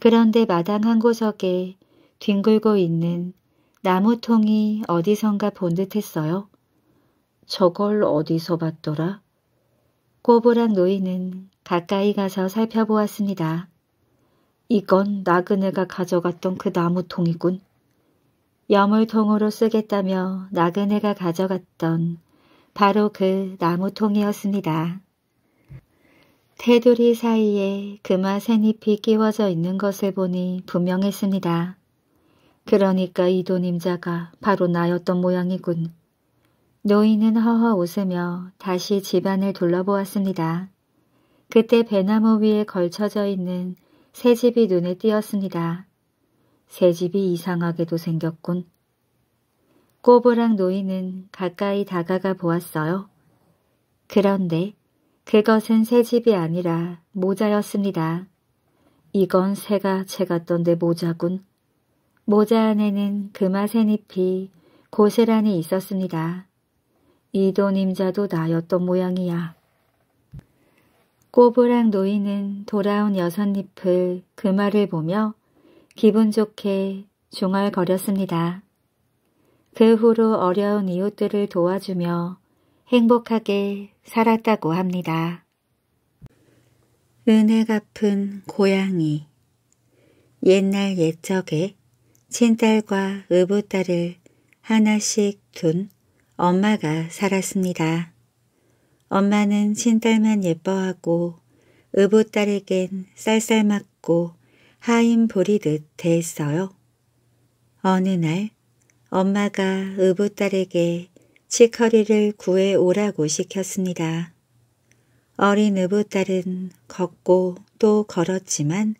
그런데 마당 한 구석에 뒹굴고 있는 나무통이 어디선가 본 듯했어요. 저걸 어디서 봤더라? 꼬부랑 노인은 가까이 가서 살펴보았습니다. 이건 나그네가 가져갔던 그 나무통이군. 염물통으로 쓰겠다며 나그네가 가져갔던 바로 그 나무통이었습니다. 테두리 사이에 그마 새잎이 끼워져 있는 것을 보니 분명했습니다. 그러니까 이 돈 임자가 바로 나였던 모양이군. 노인은 허허 웃으며 다시 집안을 둘러보았습니다. 그때 배나무 위에 걸쳐져 있는 새 집이 눈에 띄었습니다. 새 집이 이상하게도 생겼군. 꼬부랑 노인은 가까이 다가가 보았어요. 그런데 그것은 새 집이 아니라 모자였습니다. 이건 새가 채갔던 내 모자군. 모자 안에는 금화새잎이 고스란히 있었습니다. 이도님자도 나였던 모양이야. 꼬부랑 노인은 돌아온 여섯잎을 그말을 보며 기분 좋게 중얼거렸습니다. 그 후로 어려운 이웃들을 도와주며 행복하게 살았다고 합니다. 은혜 갚은 고양이 옛날 옛적에 친딸과 의붓딸을 하나씩 둔 엄마가 살았습니다. 엄마는 친딸만 예뻐하고 의붓딸에겐 쌀쌀맞고 하인 보리듯 대했어요. 어느 날 엄마가 의붓딸에게 치커리를 구해오라고 시켰습니다. 어린 의붓딸은 걷고 또 걸었지만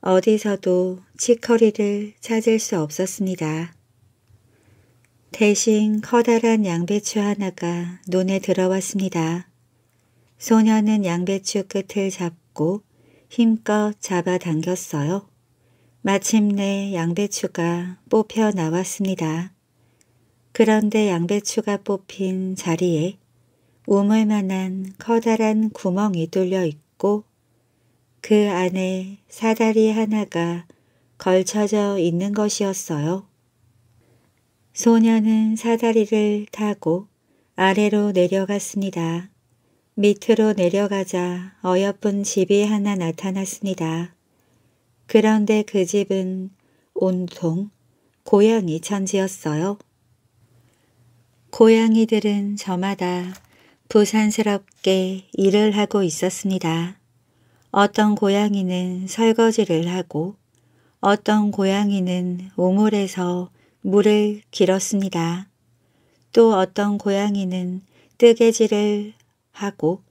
어디서도 치커리를 찾을 수 없었습니다. 대신 커다란 양배추 하나가 눈에 들어왔습니다. 소녀는 양배추 끝을 잡고 힘껏 잡아당겼어요. 마침내 양배추가 뽑혀 나왔습니다. 그런데 양배추가 뽑힌 자리에 우물만한 커다란 구멍이 뚫려 있고 그 안에 사다리 하나가 걸쳐져 있는 것이었어요. 소녀는 사다리를 타고 아래로 내려갔습니다. 밑으로 내려가자 어여쁜 집이 하나 나타났습니다. 그런데 그 집은 온통 고양이 천지였어요. 고양이들은 저마다 부산스럽게 일을 하고 있었습니다. 어떤 고양이는 설거지를 하고 어떤 고양이는 우물에서 물을 길었습니다. 또 어떤 고양이는 뜨개질을 하고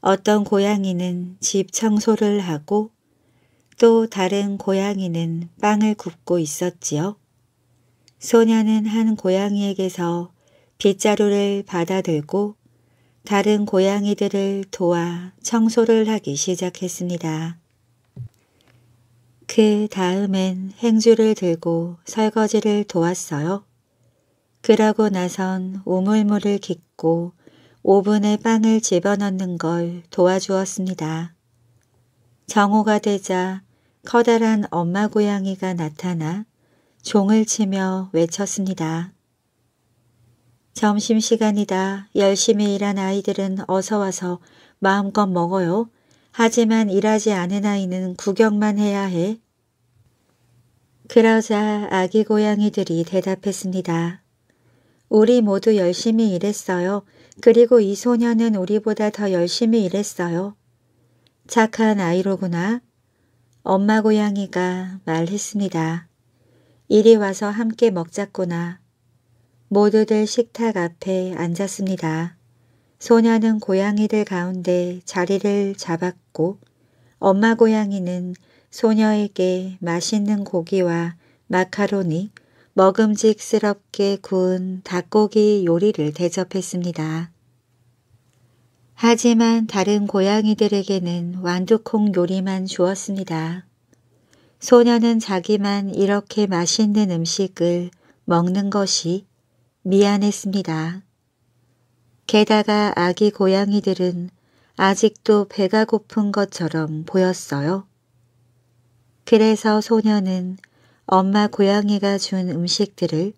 어떤 고양이는 집 청소를 하고 또 다른 고양이는 빵을 굽고 있었지요. 소녀는 한 고양이에게서 빗자루를 받아들고 다른 고양이들을 도와 청소를 하기 시작했습니다. 그 다음엔 행주를 들고 설거지를 도왔어요. 그러고 나선 우물물을 깃고 오븐에 빵을 집어넣는 걸 도와주었습니다. 정오가 되자 커다란 엄마 고양이가 나타나 종을 치며 외쳤습니다. 점심시간이다. 열심히 일한 아이들은 어서 와서 마음껏 먹어요. 하지만 일하지 않은 아이는 구경만 해야 해. 그러자 아기 고양이들이 대답했습니다. 우리 모두 열심히 일했어요. 그리고 이 소녀는 우리보다 더 열심히 일했어요. 착한 아이로구나. 엄마 고양이가 말했습니다. 이리 와서 함께 먹자꾸나. 모두들 식탁 앞에 앉았습니다. 소녀는 고양이들 가운데 자리를 잡았고 먹고 엄마 고양이는 소녀에게 맛있는 고기와 마카로니, 먹음직스럽게 구운 닭고기 요리를 대접했습니다. 하지만 다른 고양이들에게는 완두콩 요리만 주었습니다. 소녀는 자기만 이렇게 맛있는 음식을 먹는 것이 미안했습니다. 게다가 아기 고양이들은 아직도 배가 고픈 것처럼 보였어요. 그래서 소녀는 엄마 고양이가 준 음식들을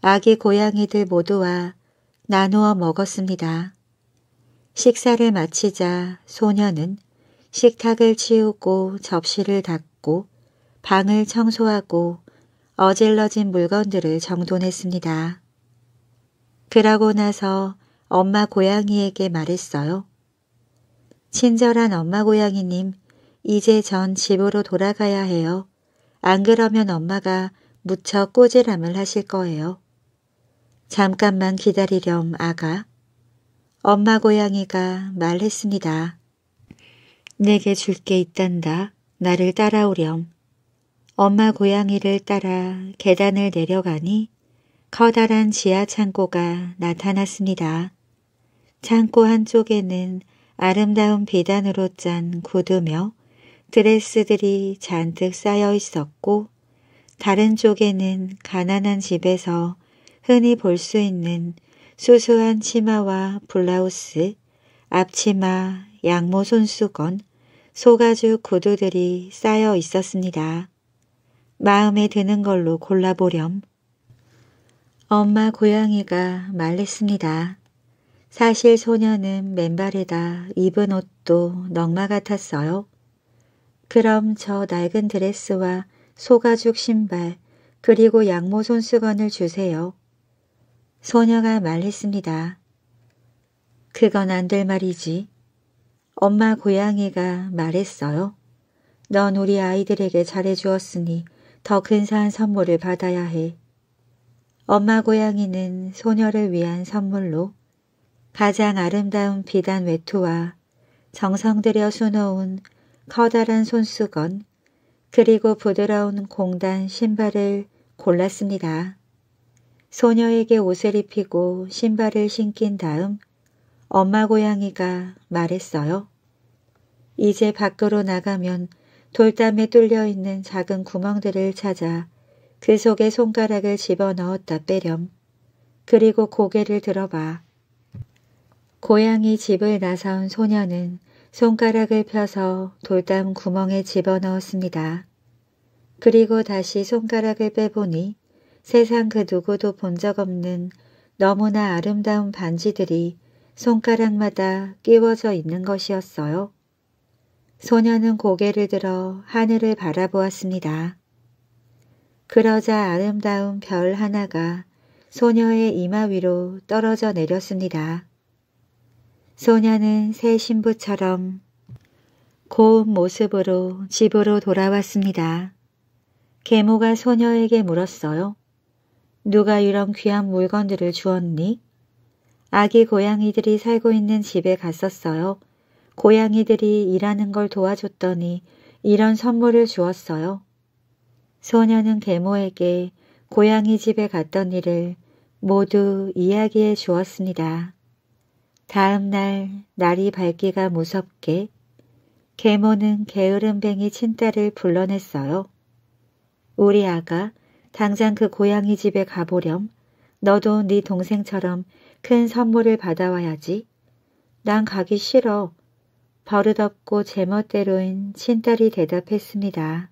아기 고양이들 모두와 나누어 먹었습니다. 식사를 마치자 소녀는 식탁을 치우고 접시를 닦고 방을 청소하고 어질러진 물건들을 정돈했습니다. 그러고 나서 엄마 고양이에게 말했어요. 친절한 엄마 고양이님, 이제 전 집으로 돌아가야 해요. 안 그러면 엄마가 무척 꼬질함을 하실 거예요. 잠깐만 기다리렴, 아가. 엄마 고양이가 말했습니다. 내게 줄 게 있단다. 나를 따라오렴. 엄마 고양이를 따라 계단을 내려가니 커다란 지하 창고가 나타났습니다. 창고 한쪽에는 아름다운 비단으로 짠 구두며 드레스들이 잔뜩 쌓여 있었고 다른 쪽에는 가난한 집에서 흔히 볼 수 있는 수수한 치마와 블라우스, 앞치마, 양모 손수건, 소가죽 구두들이 쌓여 있었습니다. 마음에 드는 걸로 골라보렴. 엄마 고양이가 말했습니다 사실 소녀는 맨발에다 입은 옷도 넉마 같았어요. 그럼 저 낡은 드레스와 소가죽 신발 그리고 양모 손수건을 주세요. 소녀가 말했습니다. 그건 안 될 말이지. 엄마 고양이가 말했어요. 넌 우리 아이들에게 잘해주었으니 더 근사한 선물을 받아야 해. 엄마 고양이는 소녀를 위한 선물로 가장 아름다운 비단 외투와 정성 들여 수놓은 커다란 손수건 그리고 부드러운 공단 신발을 골랐습니다. 소녀에게 옷을 입히고 신발을 신긴 다음 엄마 고양이가 말했어요. 이제 밖으로 나가면 돌담에 뚫려 있는 작은 구멍들을 찾아 그 속에 손가락을 집어넣었다 빼렴. 그리고 고개를 들어봐. 고양이 집을 나서온 소녀는 손가락을 펴서 돌담 구멍에 집어넣었습니다. 그리고 다시 손가락을 빼보니 세상 그 누구도 본 적 없는 너무나 아름다운 반지들이 손가락마다 끼워져 있는 것이었어요. 소녀는 고개를 들어 하늘을 바라보았습니다. 그러자 아름다운 별 하나가 소녀의 이마 위로 떨어져 내렸습니다. 소녀는 새 신부처럼 고운 모습으로 집으로 돌아왔습니다. 계모가 소녀에게 물었어요. 누가 이런 귀한 물건들을 주었니? 아기 고양이들이 살고 있는 집에 갔었어요. 고양이들이 일하는 걸 도와줬더니 이런 선물을 주었어요. 소녀는 계모에게 고양이 집에 갔던 일을 모두 이야기해 주었습니다. 다음 날 날이 밝기가 무섭게 계모는 게으름뱅이 친딸을 불러냈어요. 우리 아가 당장 그 고양이 집에 가보렴. 너도 네 동생처럼 큰 선물을 받아와야지. 난 가기 싫어. 버릇없고 제멋대로인 친딸이 대답했습니다.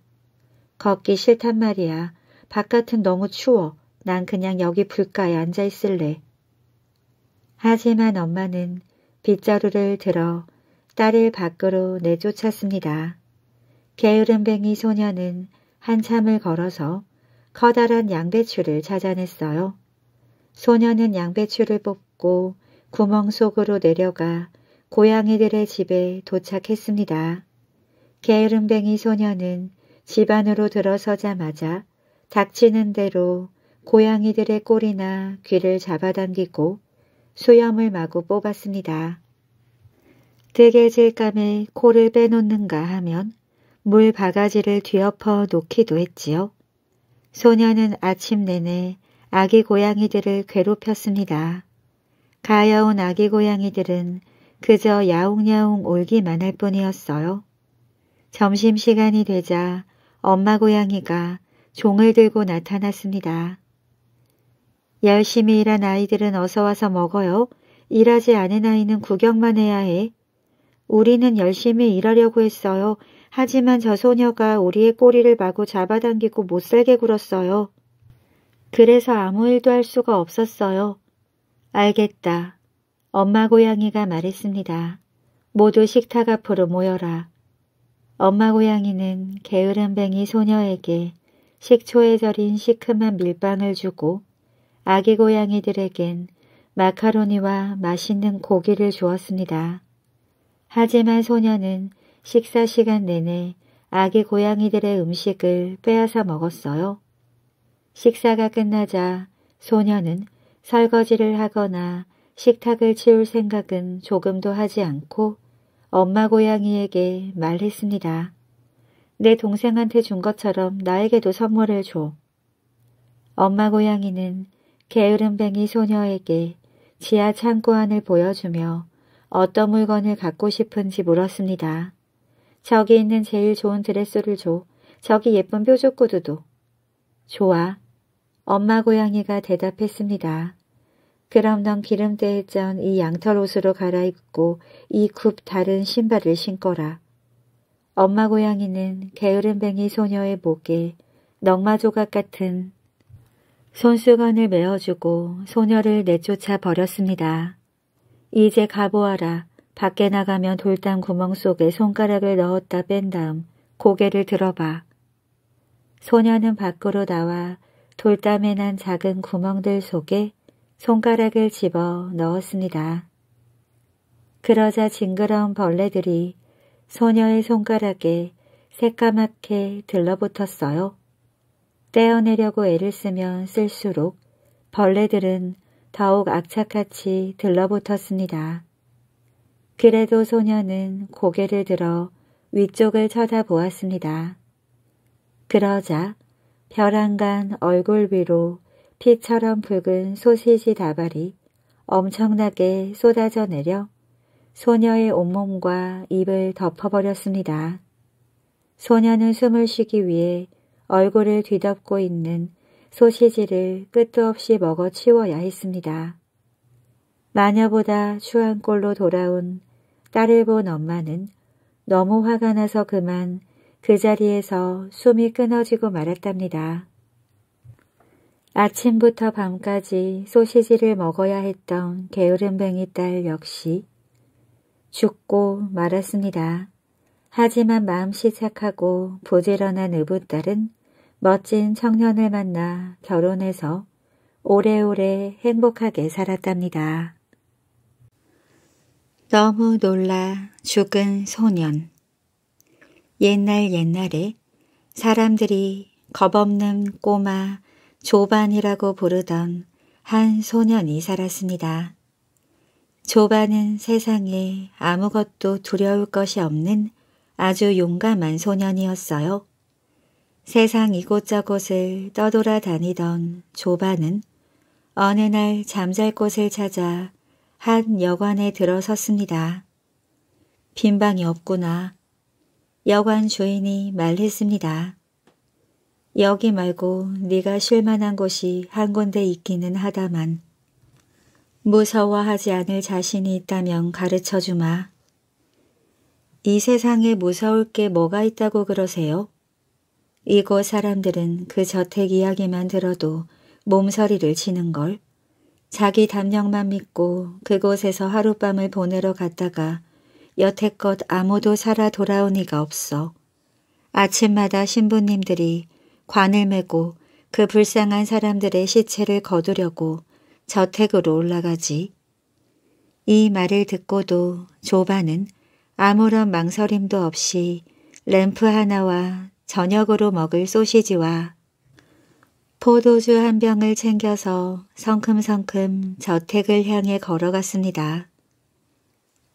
걷기 싫단 말이야. 바깥은 너무 추워. 난 그냥 여기 불가에 앉아 있을래. 하지만 엄마는 빗자루를 들어 딸을 밖으로 내쫓았습니다. 게으름뱅이 소녀는 한참을 걸어서 커다란 양배추를 찾아냈어요. 소녀는 양배추를 뽑고 구멍 속으로 내려가 고양이들의 집에 도착했습니다. 게으름뱅이 소녀는 집 안으로 들어서자마자 닥치는 대로 고양이들의 꼬리나 귀를 잡아당기고 수염을 마구 뽑았습니다. 뜨개질감에 코를 빼놓는가 하면 물 바가지를 뒤엎어 놓기도 했지요. 소녀는 아침 내내 아기 고양이들을 괴롭혔습니다. 가여운 아기 고양이들은 그저 야옹야옹 울기만 할 뿐이었어요. 점심시간이 되자 엄마 고양이가 종을 들고 나타났습니다. 열심히 일한 아이들은 어서 와서 먹어요. 일하지 않은 아이는 구경만 해야 해. 우리는 열심히 일하려고 했어요. 하지만 저 소녀가 우리의 꼬리를 마구 잡아당기고 못살게 굴었어요. 그래서 아무 일도 할 수가 없었어요. 알겠다. 엄마 고양이가 말했습니다. 모두 식탁 앞으로 모여라. 엄마 고양이는 게으름뱅이 소녀에게 식초에 절인 시큼한 밀빵을 주고 아기 고양이들에겐 마카로니와 맛있는 고기를 주었습니다. 하지만 소녀는 식사 시간 내내 아기 고양이들의 음식을 빼앗아 먹었어요. 식사가 끝나자 소녀는 설거지를 하거나 식탁을 치울 생각은 조금도 하지 않고 엄마 고양이에게 말했습니다. 내 동생한테 준 것처럼 나에게도 선물을 줘. 엄마 고양이는 게으름뱅이 소녀에게 지하 창고 안을 보여주며 어떤 물건을 갖고 싶은지 물었습니다. 저기 있는 제일 좋은 드레스를 줘. 저기 예쁜 뾰족구두도. 좋아. 엄마 고양이가 대답했습니다. 그럼 넌 기름때에 짠 이 양털 옷으로 갈아입고 이 굽 다른 신발을 신거라. 엄마 고양이는 게으름뱅이 소녀의 목에 넝마조각 같은 손수건을 메어주고 소녀를 내쫓아 버렸습니다. 이제 가보아라. 밖에 나가면 돌담 구멍 속에 손가락을 넣었다 뺀 다음 고개를 들어봐. 소녀는 밖으로 나와 돌담에 난 작은 구멍들 속에 손가락을 집어 넣었습니다. 그러자 징그러운 벌레들이 소녀의 손가락에 새까맣게 들러붙었어요. 떼어내려고 애를 쓰면 쓸수록 벌레들은 더욱 악착같이 들러붙었습니다. 그래도 소녀는 고개를 들어 위쪽을 쳐다보았습니다. 그러자 벼랑간 얼굴 위로 피처럼 붉은 소시지 다발이 엄청나게 쏟아져 내려 소녀의 온몸과 입을 덮어버렸습니다. 소녀는 숨을 쉬기 위해 얼굴을 뒤덮고 있는 소시지를 끝도 없이 먹어 치워야 했습니다. 마녀보다 추한 꼴로 돌아온 딸을 본 엄마는 너무 화가 나서 그만 그 자리에서 숨이 끊어지고 말았답니다. 아침부터 밤까지 소시지를 먹어야 했던 게으름뱅이 딸 역시 죽고 말았습니다. 하지만 마음씨 착하고 부지런한 의붓딸은 멋진 청년을 만나 결혼해서 오래오래 행복하게 살았답니다. 너무 놀라 죽은 소년 옛날 옛날에 사람들이 겁없는 꼬마 조반이라고 부르던 한 소년이 살았습니다. 조반은 세상에 아무것도 두려울 것이 없는 아주 용감한 소년이었어요. 세상 이곳저곳을 떠돌아 다니던 조바는 어느 날 잠잘 곳을 찾아 한 여관에 들어섰습니다. 빈 방이 없구나. 여관 주인이 말했습니다. 여기 말고 네가 쉴 만한 곳이 한 군데 있기는 하다만 무서워하지 않을 자신이 있다면 가르쳐주마. 이 세상에 무서울 게 뭐가 있다고 그러세요? 이곳 사람들은 그 저택 이야기만 들어도 몸서리를 치는 걸. 자기 담력만 믿고 그곳에서 하룻밤을 보내러 갔다가 여태껏 아무도 살아 돌아온 이가 없어. 아침마다 신부님들이 관을 메고 그 불쌍한 사람들의 시체를 거두려고 저택으로 올라가지. 이 말을 듣고도 조바는 아무런 망설임도 없이 램프 하나와 저녁으로 먹을 소시지와 포도주 한 병을 챙겨서 성큼성큼 저택을 향해 걸어갔습니다.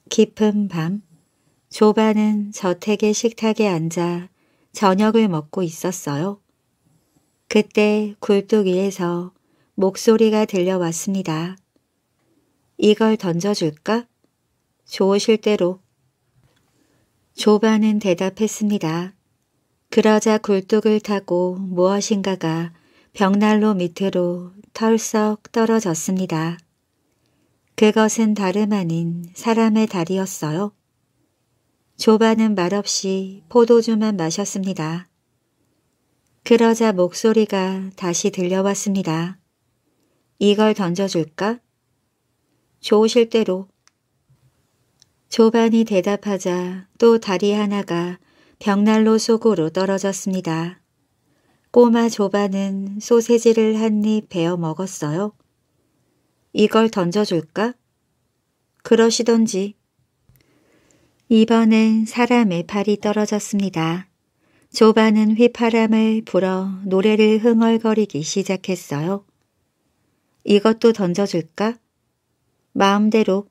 깊은 밤, 조바는 저택의 식탁에 앉아 저녁을 먹고 있었어요. 그때 굴뚝 위에서 목소리가 들려왔습니다. 이걸 던져줄까? 좋으실 대로. 조바는 대답했습니다. 그러자 굴뚝을 타고 무엇인가가 벽난로 밑으로 털썩 떨어졌습니다. 그것은 다름 아닌 사람의 다리였어요. 조바는 말없이 포도주만 마셨습니다. 그러자 목소리가 다시 들려왔습니다. 이걸 던져줄까? 좋으실 대로. 조반이 대답하자 또 다리 하나가 벽난로 속으로 떨어졌습니다. 꼬마 조바는 소세지를 한 입 베어 먹었어요. 이걸 던져줄까? 그러시던지. 이번엔 사람의 팔이 떨어졌습니다. 조바는 휘파람을 불어 노래를 흥얼거리기 시작했어요. 이것도 던져줄까? 마음대로.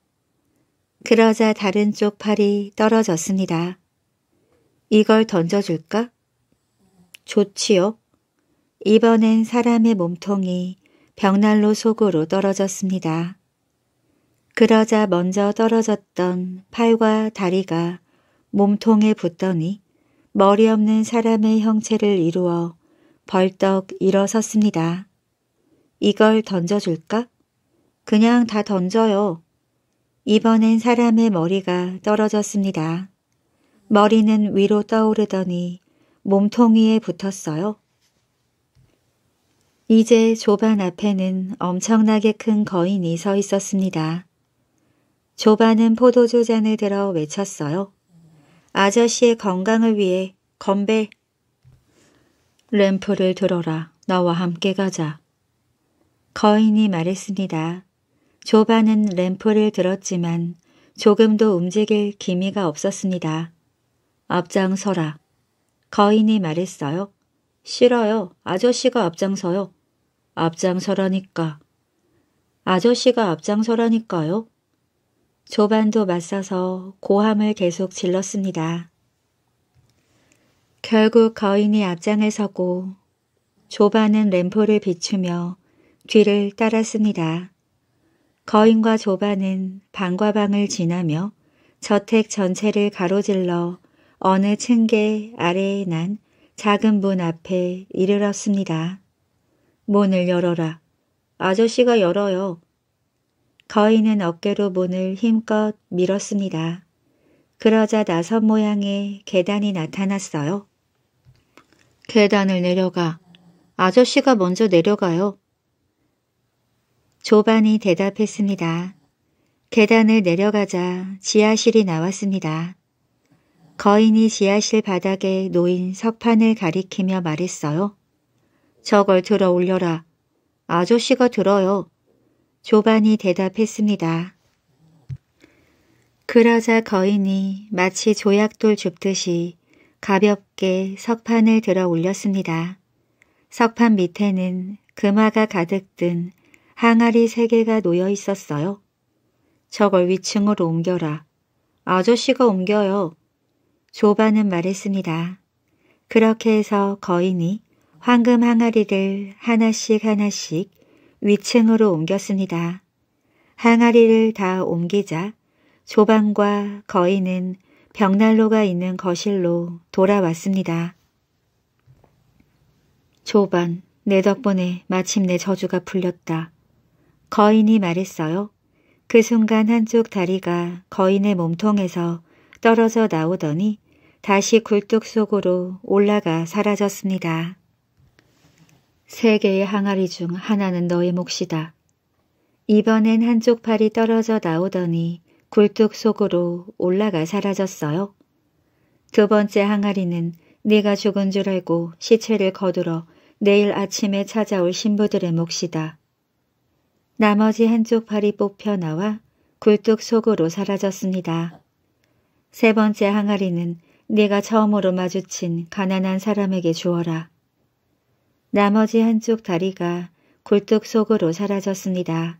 그러자 다른 쪽 팔이 떨어졌습니다. 이걸 던져줄까? 좋지요. 이번엔 사람의 몸통이 벽난로 속으로 떨어졌습니다. 그러자 먼저 떨어졌던 팔과 다리가 몸통에 붙더니 머리 없는 사람의 형체를 이루어 벌떡 일어섰습니다. 이걸 던져줄까? 그냥 다 던져요. 이번엔 사람의 머리가 떨어졌습니다. 머리는 위로 떠오르더니 몸통위에 붙었어요. 이제 조반 앞에는 엄청나게 큰 거인이 서 있었습니다. 조반은 포도주 잔을 들어 외쳤어요. 아저씨의 건강을 위해 건배! 램프를 들어라. 나와 함께 가자. 거인이 말했습니다. 조반은 램프를 들었지만 조금도 움직일 기미가 없었습니다. 앞장서라. 거인이 말했어요. 싫어요. 아저씨가 앞장서요. 앞장서라니까. 아저씨가 앞장서라니까요. 조반도 맞서서 고함을 계속 질렀습니다. 결국 거인이 앞장을 서고 조반은 램프를 비추며 뒤를 따랐습니다. 거인과 조반은 방과 방을 지나며 저택 전체를 가로질러 어느 층계 아래에 난 작은 문 앞에 이르렀습니다. 문을 열어라. 아저씨가 열어요. 거인은 어깨로 문을 힘껏 밀었습니다. 그러자 나선 모양의 계단이 나타났어요. 계단을 내려가. 아저씨가 먼저 내려가요. 조반이 대답했습니다. 계단을 내려가자 지하실이 나왔습니다. 거인이 지하실 바닥에 놓인 석판을 가리키며 말했어요. 저걸 들어 올려라. 아저씨가 들어요. 조반이 대답했습니다. 그러자 거인이 마치 조약돌 줍듯이 가볍게 석판을 들어 올렸습니다. 석판 밑에는 금화가 가득 든 항아리 세 개가 놓여 있었어요. 저걸 위층으로 옮겨라. 아저씨가 옮겨요. 조반은 말했습니다. 그렇게 해서 거인이 황금 항아리를 하나씩 하나씩 위층으로 옮겼습니다. 항아리를 다 옮기자 조반과 거인은 벽난로가 있는 거실로 돌아왔습니다. 조반, 내 덕분에 마침내 저주가 풀렸다. 거인이 말했어요. 그 순간 한쪽 다리가 거인의 몸통에서 떨어져 나오더니 다시 굴뚝 속으로 올라가 사라졌습니다. 세 개의 항아리 중 하나는 너의 몫이다. 이번엔 한쪽 팔이 떨어져 나오더니 굴뚝 속으로 올라가 사라졌어요. 두 번째 항아리는 네가 죽은 줄 알고 시체를 거들어 내일 아침에 찾아올 신부들의 몫이다. 나머지 한쪽 팔이 뽑혀 나와 굴뚝 속으로 사라졌습니다. 세 번째 항아리는 네가 처음으로 마주친 가난한 사람에게 주어라. 나머지 한쪽 다리가 굴뚝 속으로 사라졌습니다.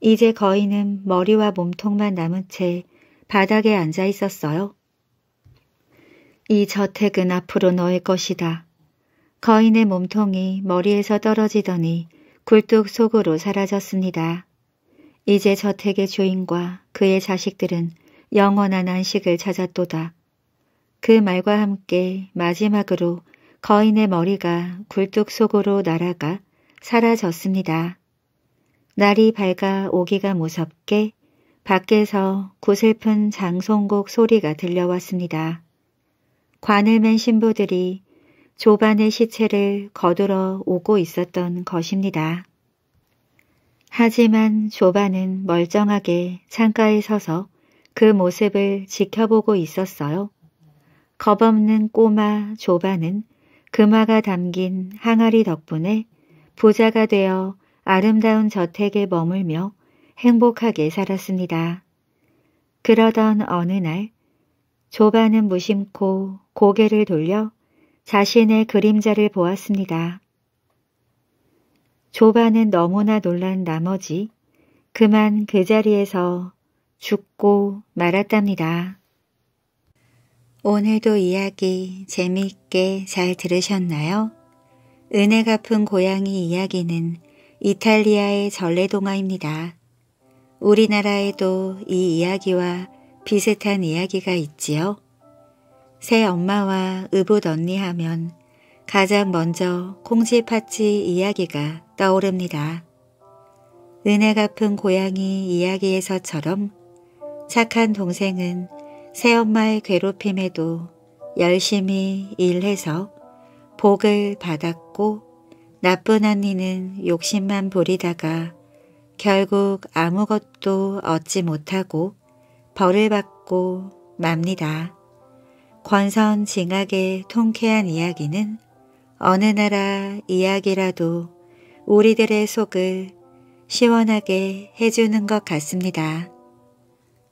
이제 거인은 머리와 몸통만 남은 채 바닥에 앉아 있었어요. 이 저택은 앞으로 너의 것이다. 거인의 몸통이 머리에서 떨어지더니 굴뚝 속으로 사라졌습니다. 이제 저택의 주인과 그의 자식들은 영원한 안식을 찾았도다. 그 말과 함께 마지막으로 거인의 머리가 굴뚝 속으로 날아가 사라졌습니다. 날이 밝아 오기가 무섭게 밖에서 구슬픈 장송곡 소리가 들려왔습니다. 관을 맨 신부들이 조반의 시체를 거들어 오고 있었던 것입니다. 하지만 조반은 멀쩡하게 창가에 서서 그 모습을 지켜보고 있었어요. 겁없는 꼬마 조바는 금화가 담긴 항아리 덕분에 부자가 되어 아름다운 저택에 머물며 행복하게 살았습니다. 그러던 어느 날 조바는 무심코 고개를 돌려 자신의 그림자를 보았습니다. 조바는 너무나 놀란 나머지 그만 그 자리에서 죽고 말았답니다. 오늘도 이야기 재미있게 잘 들으셨나요? 은혜 갚은 고양이 이야기는 이탈리아의 전래동화입니다. 우리나라에도 이 이야기와 비슷한 이야기가 있지요. 새 엄마와 의붓 언니 하면 가장 먼저 콩지파치 이야기가 떠오릅니다. 은혜 갚은 고양이 이야기에서처럼 착한 동생은 새엄마의 괴롭힘에도 열심히 일해서 복을 받았고 나쁜 언니는 욕심만 부리다가 결국 아무것도 얻지 못하고 벌을 받고 맙니다. 권선 징악의 통쾌한 이야기는 어느 나라 이야기라도 우리들의 속을 시원하게 해주는 것 같습니다.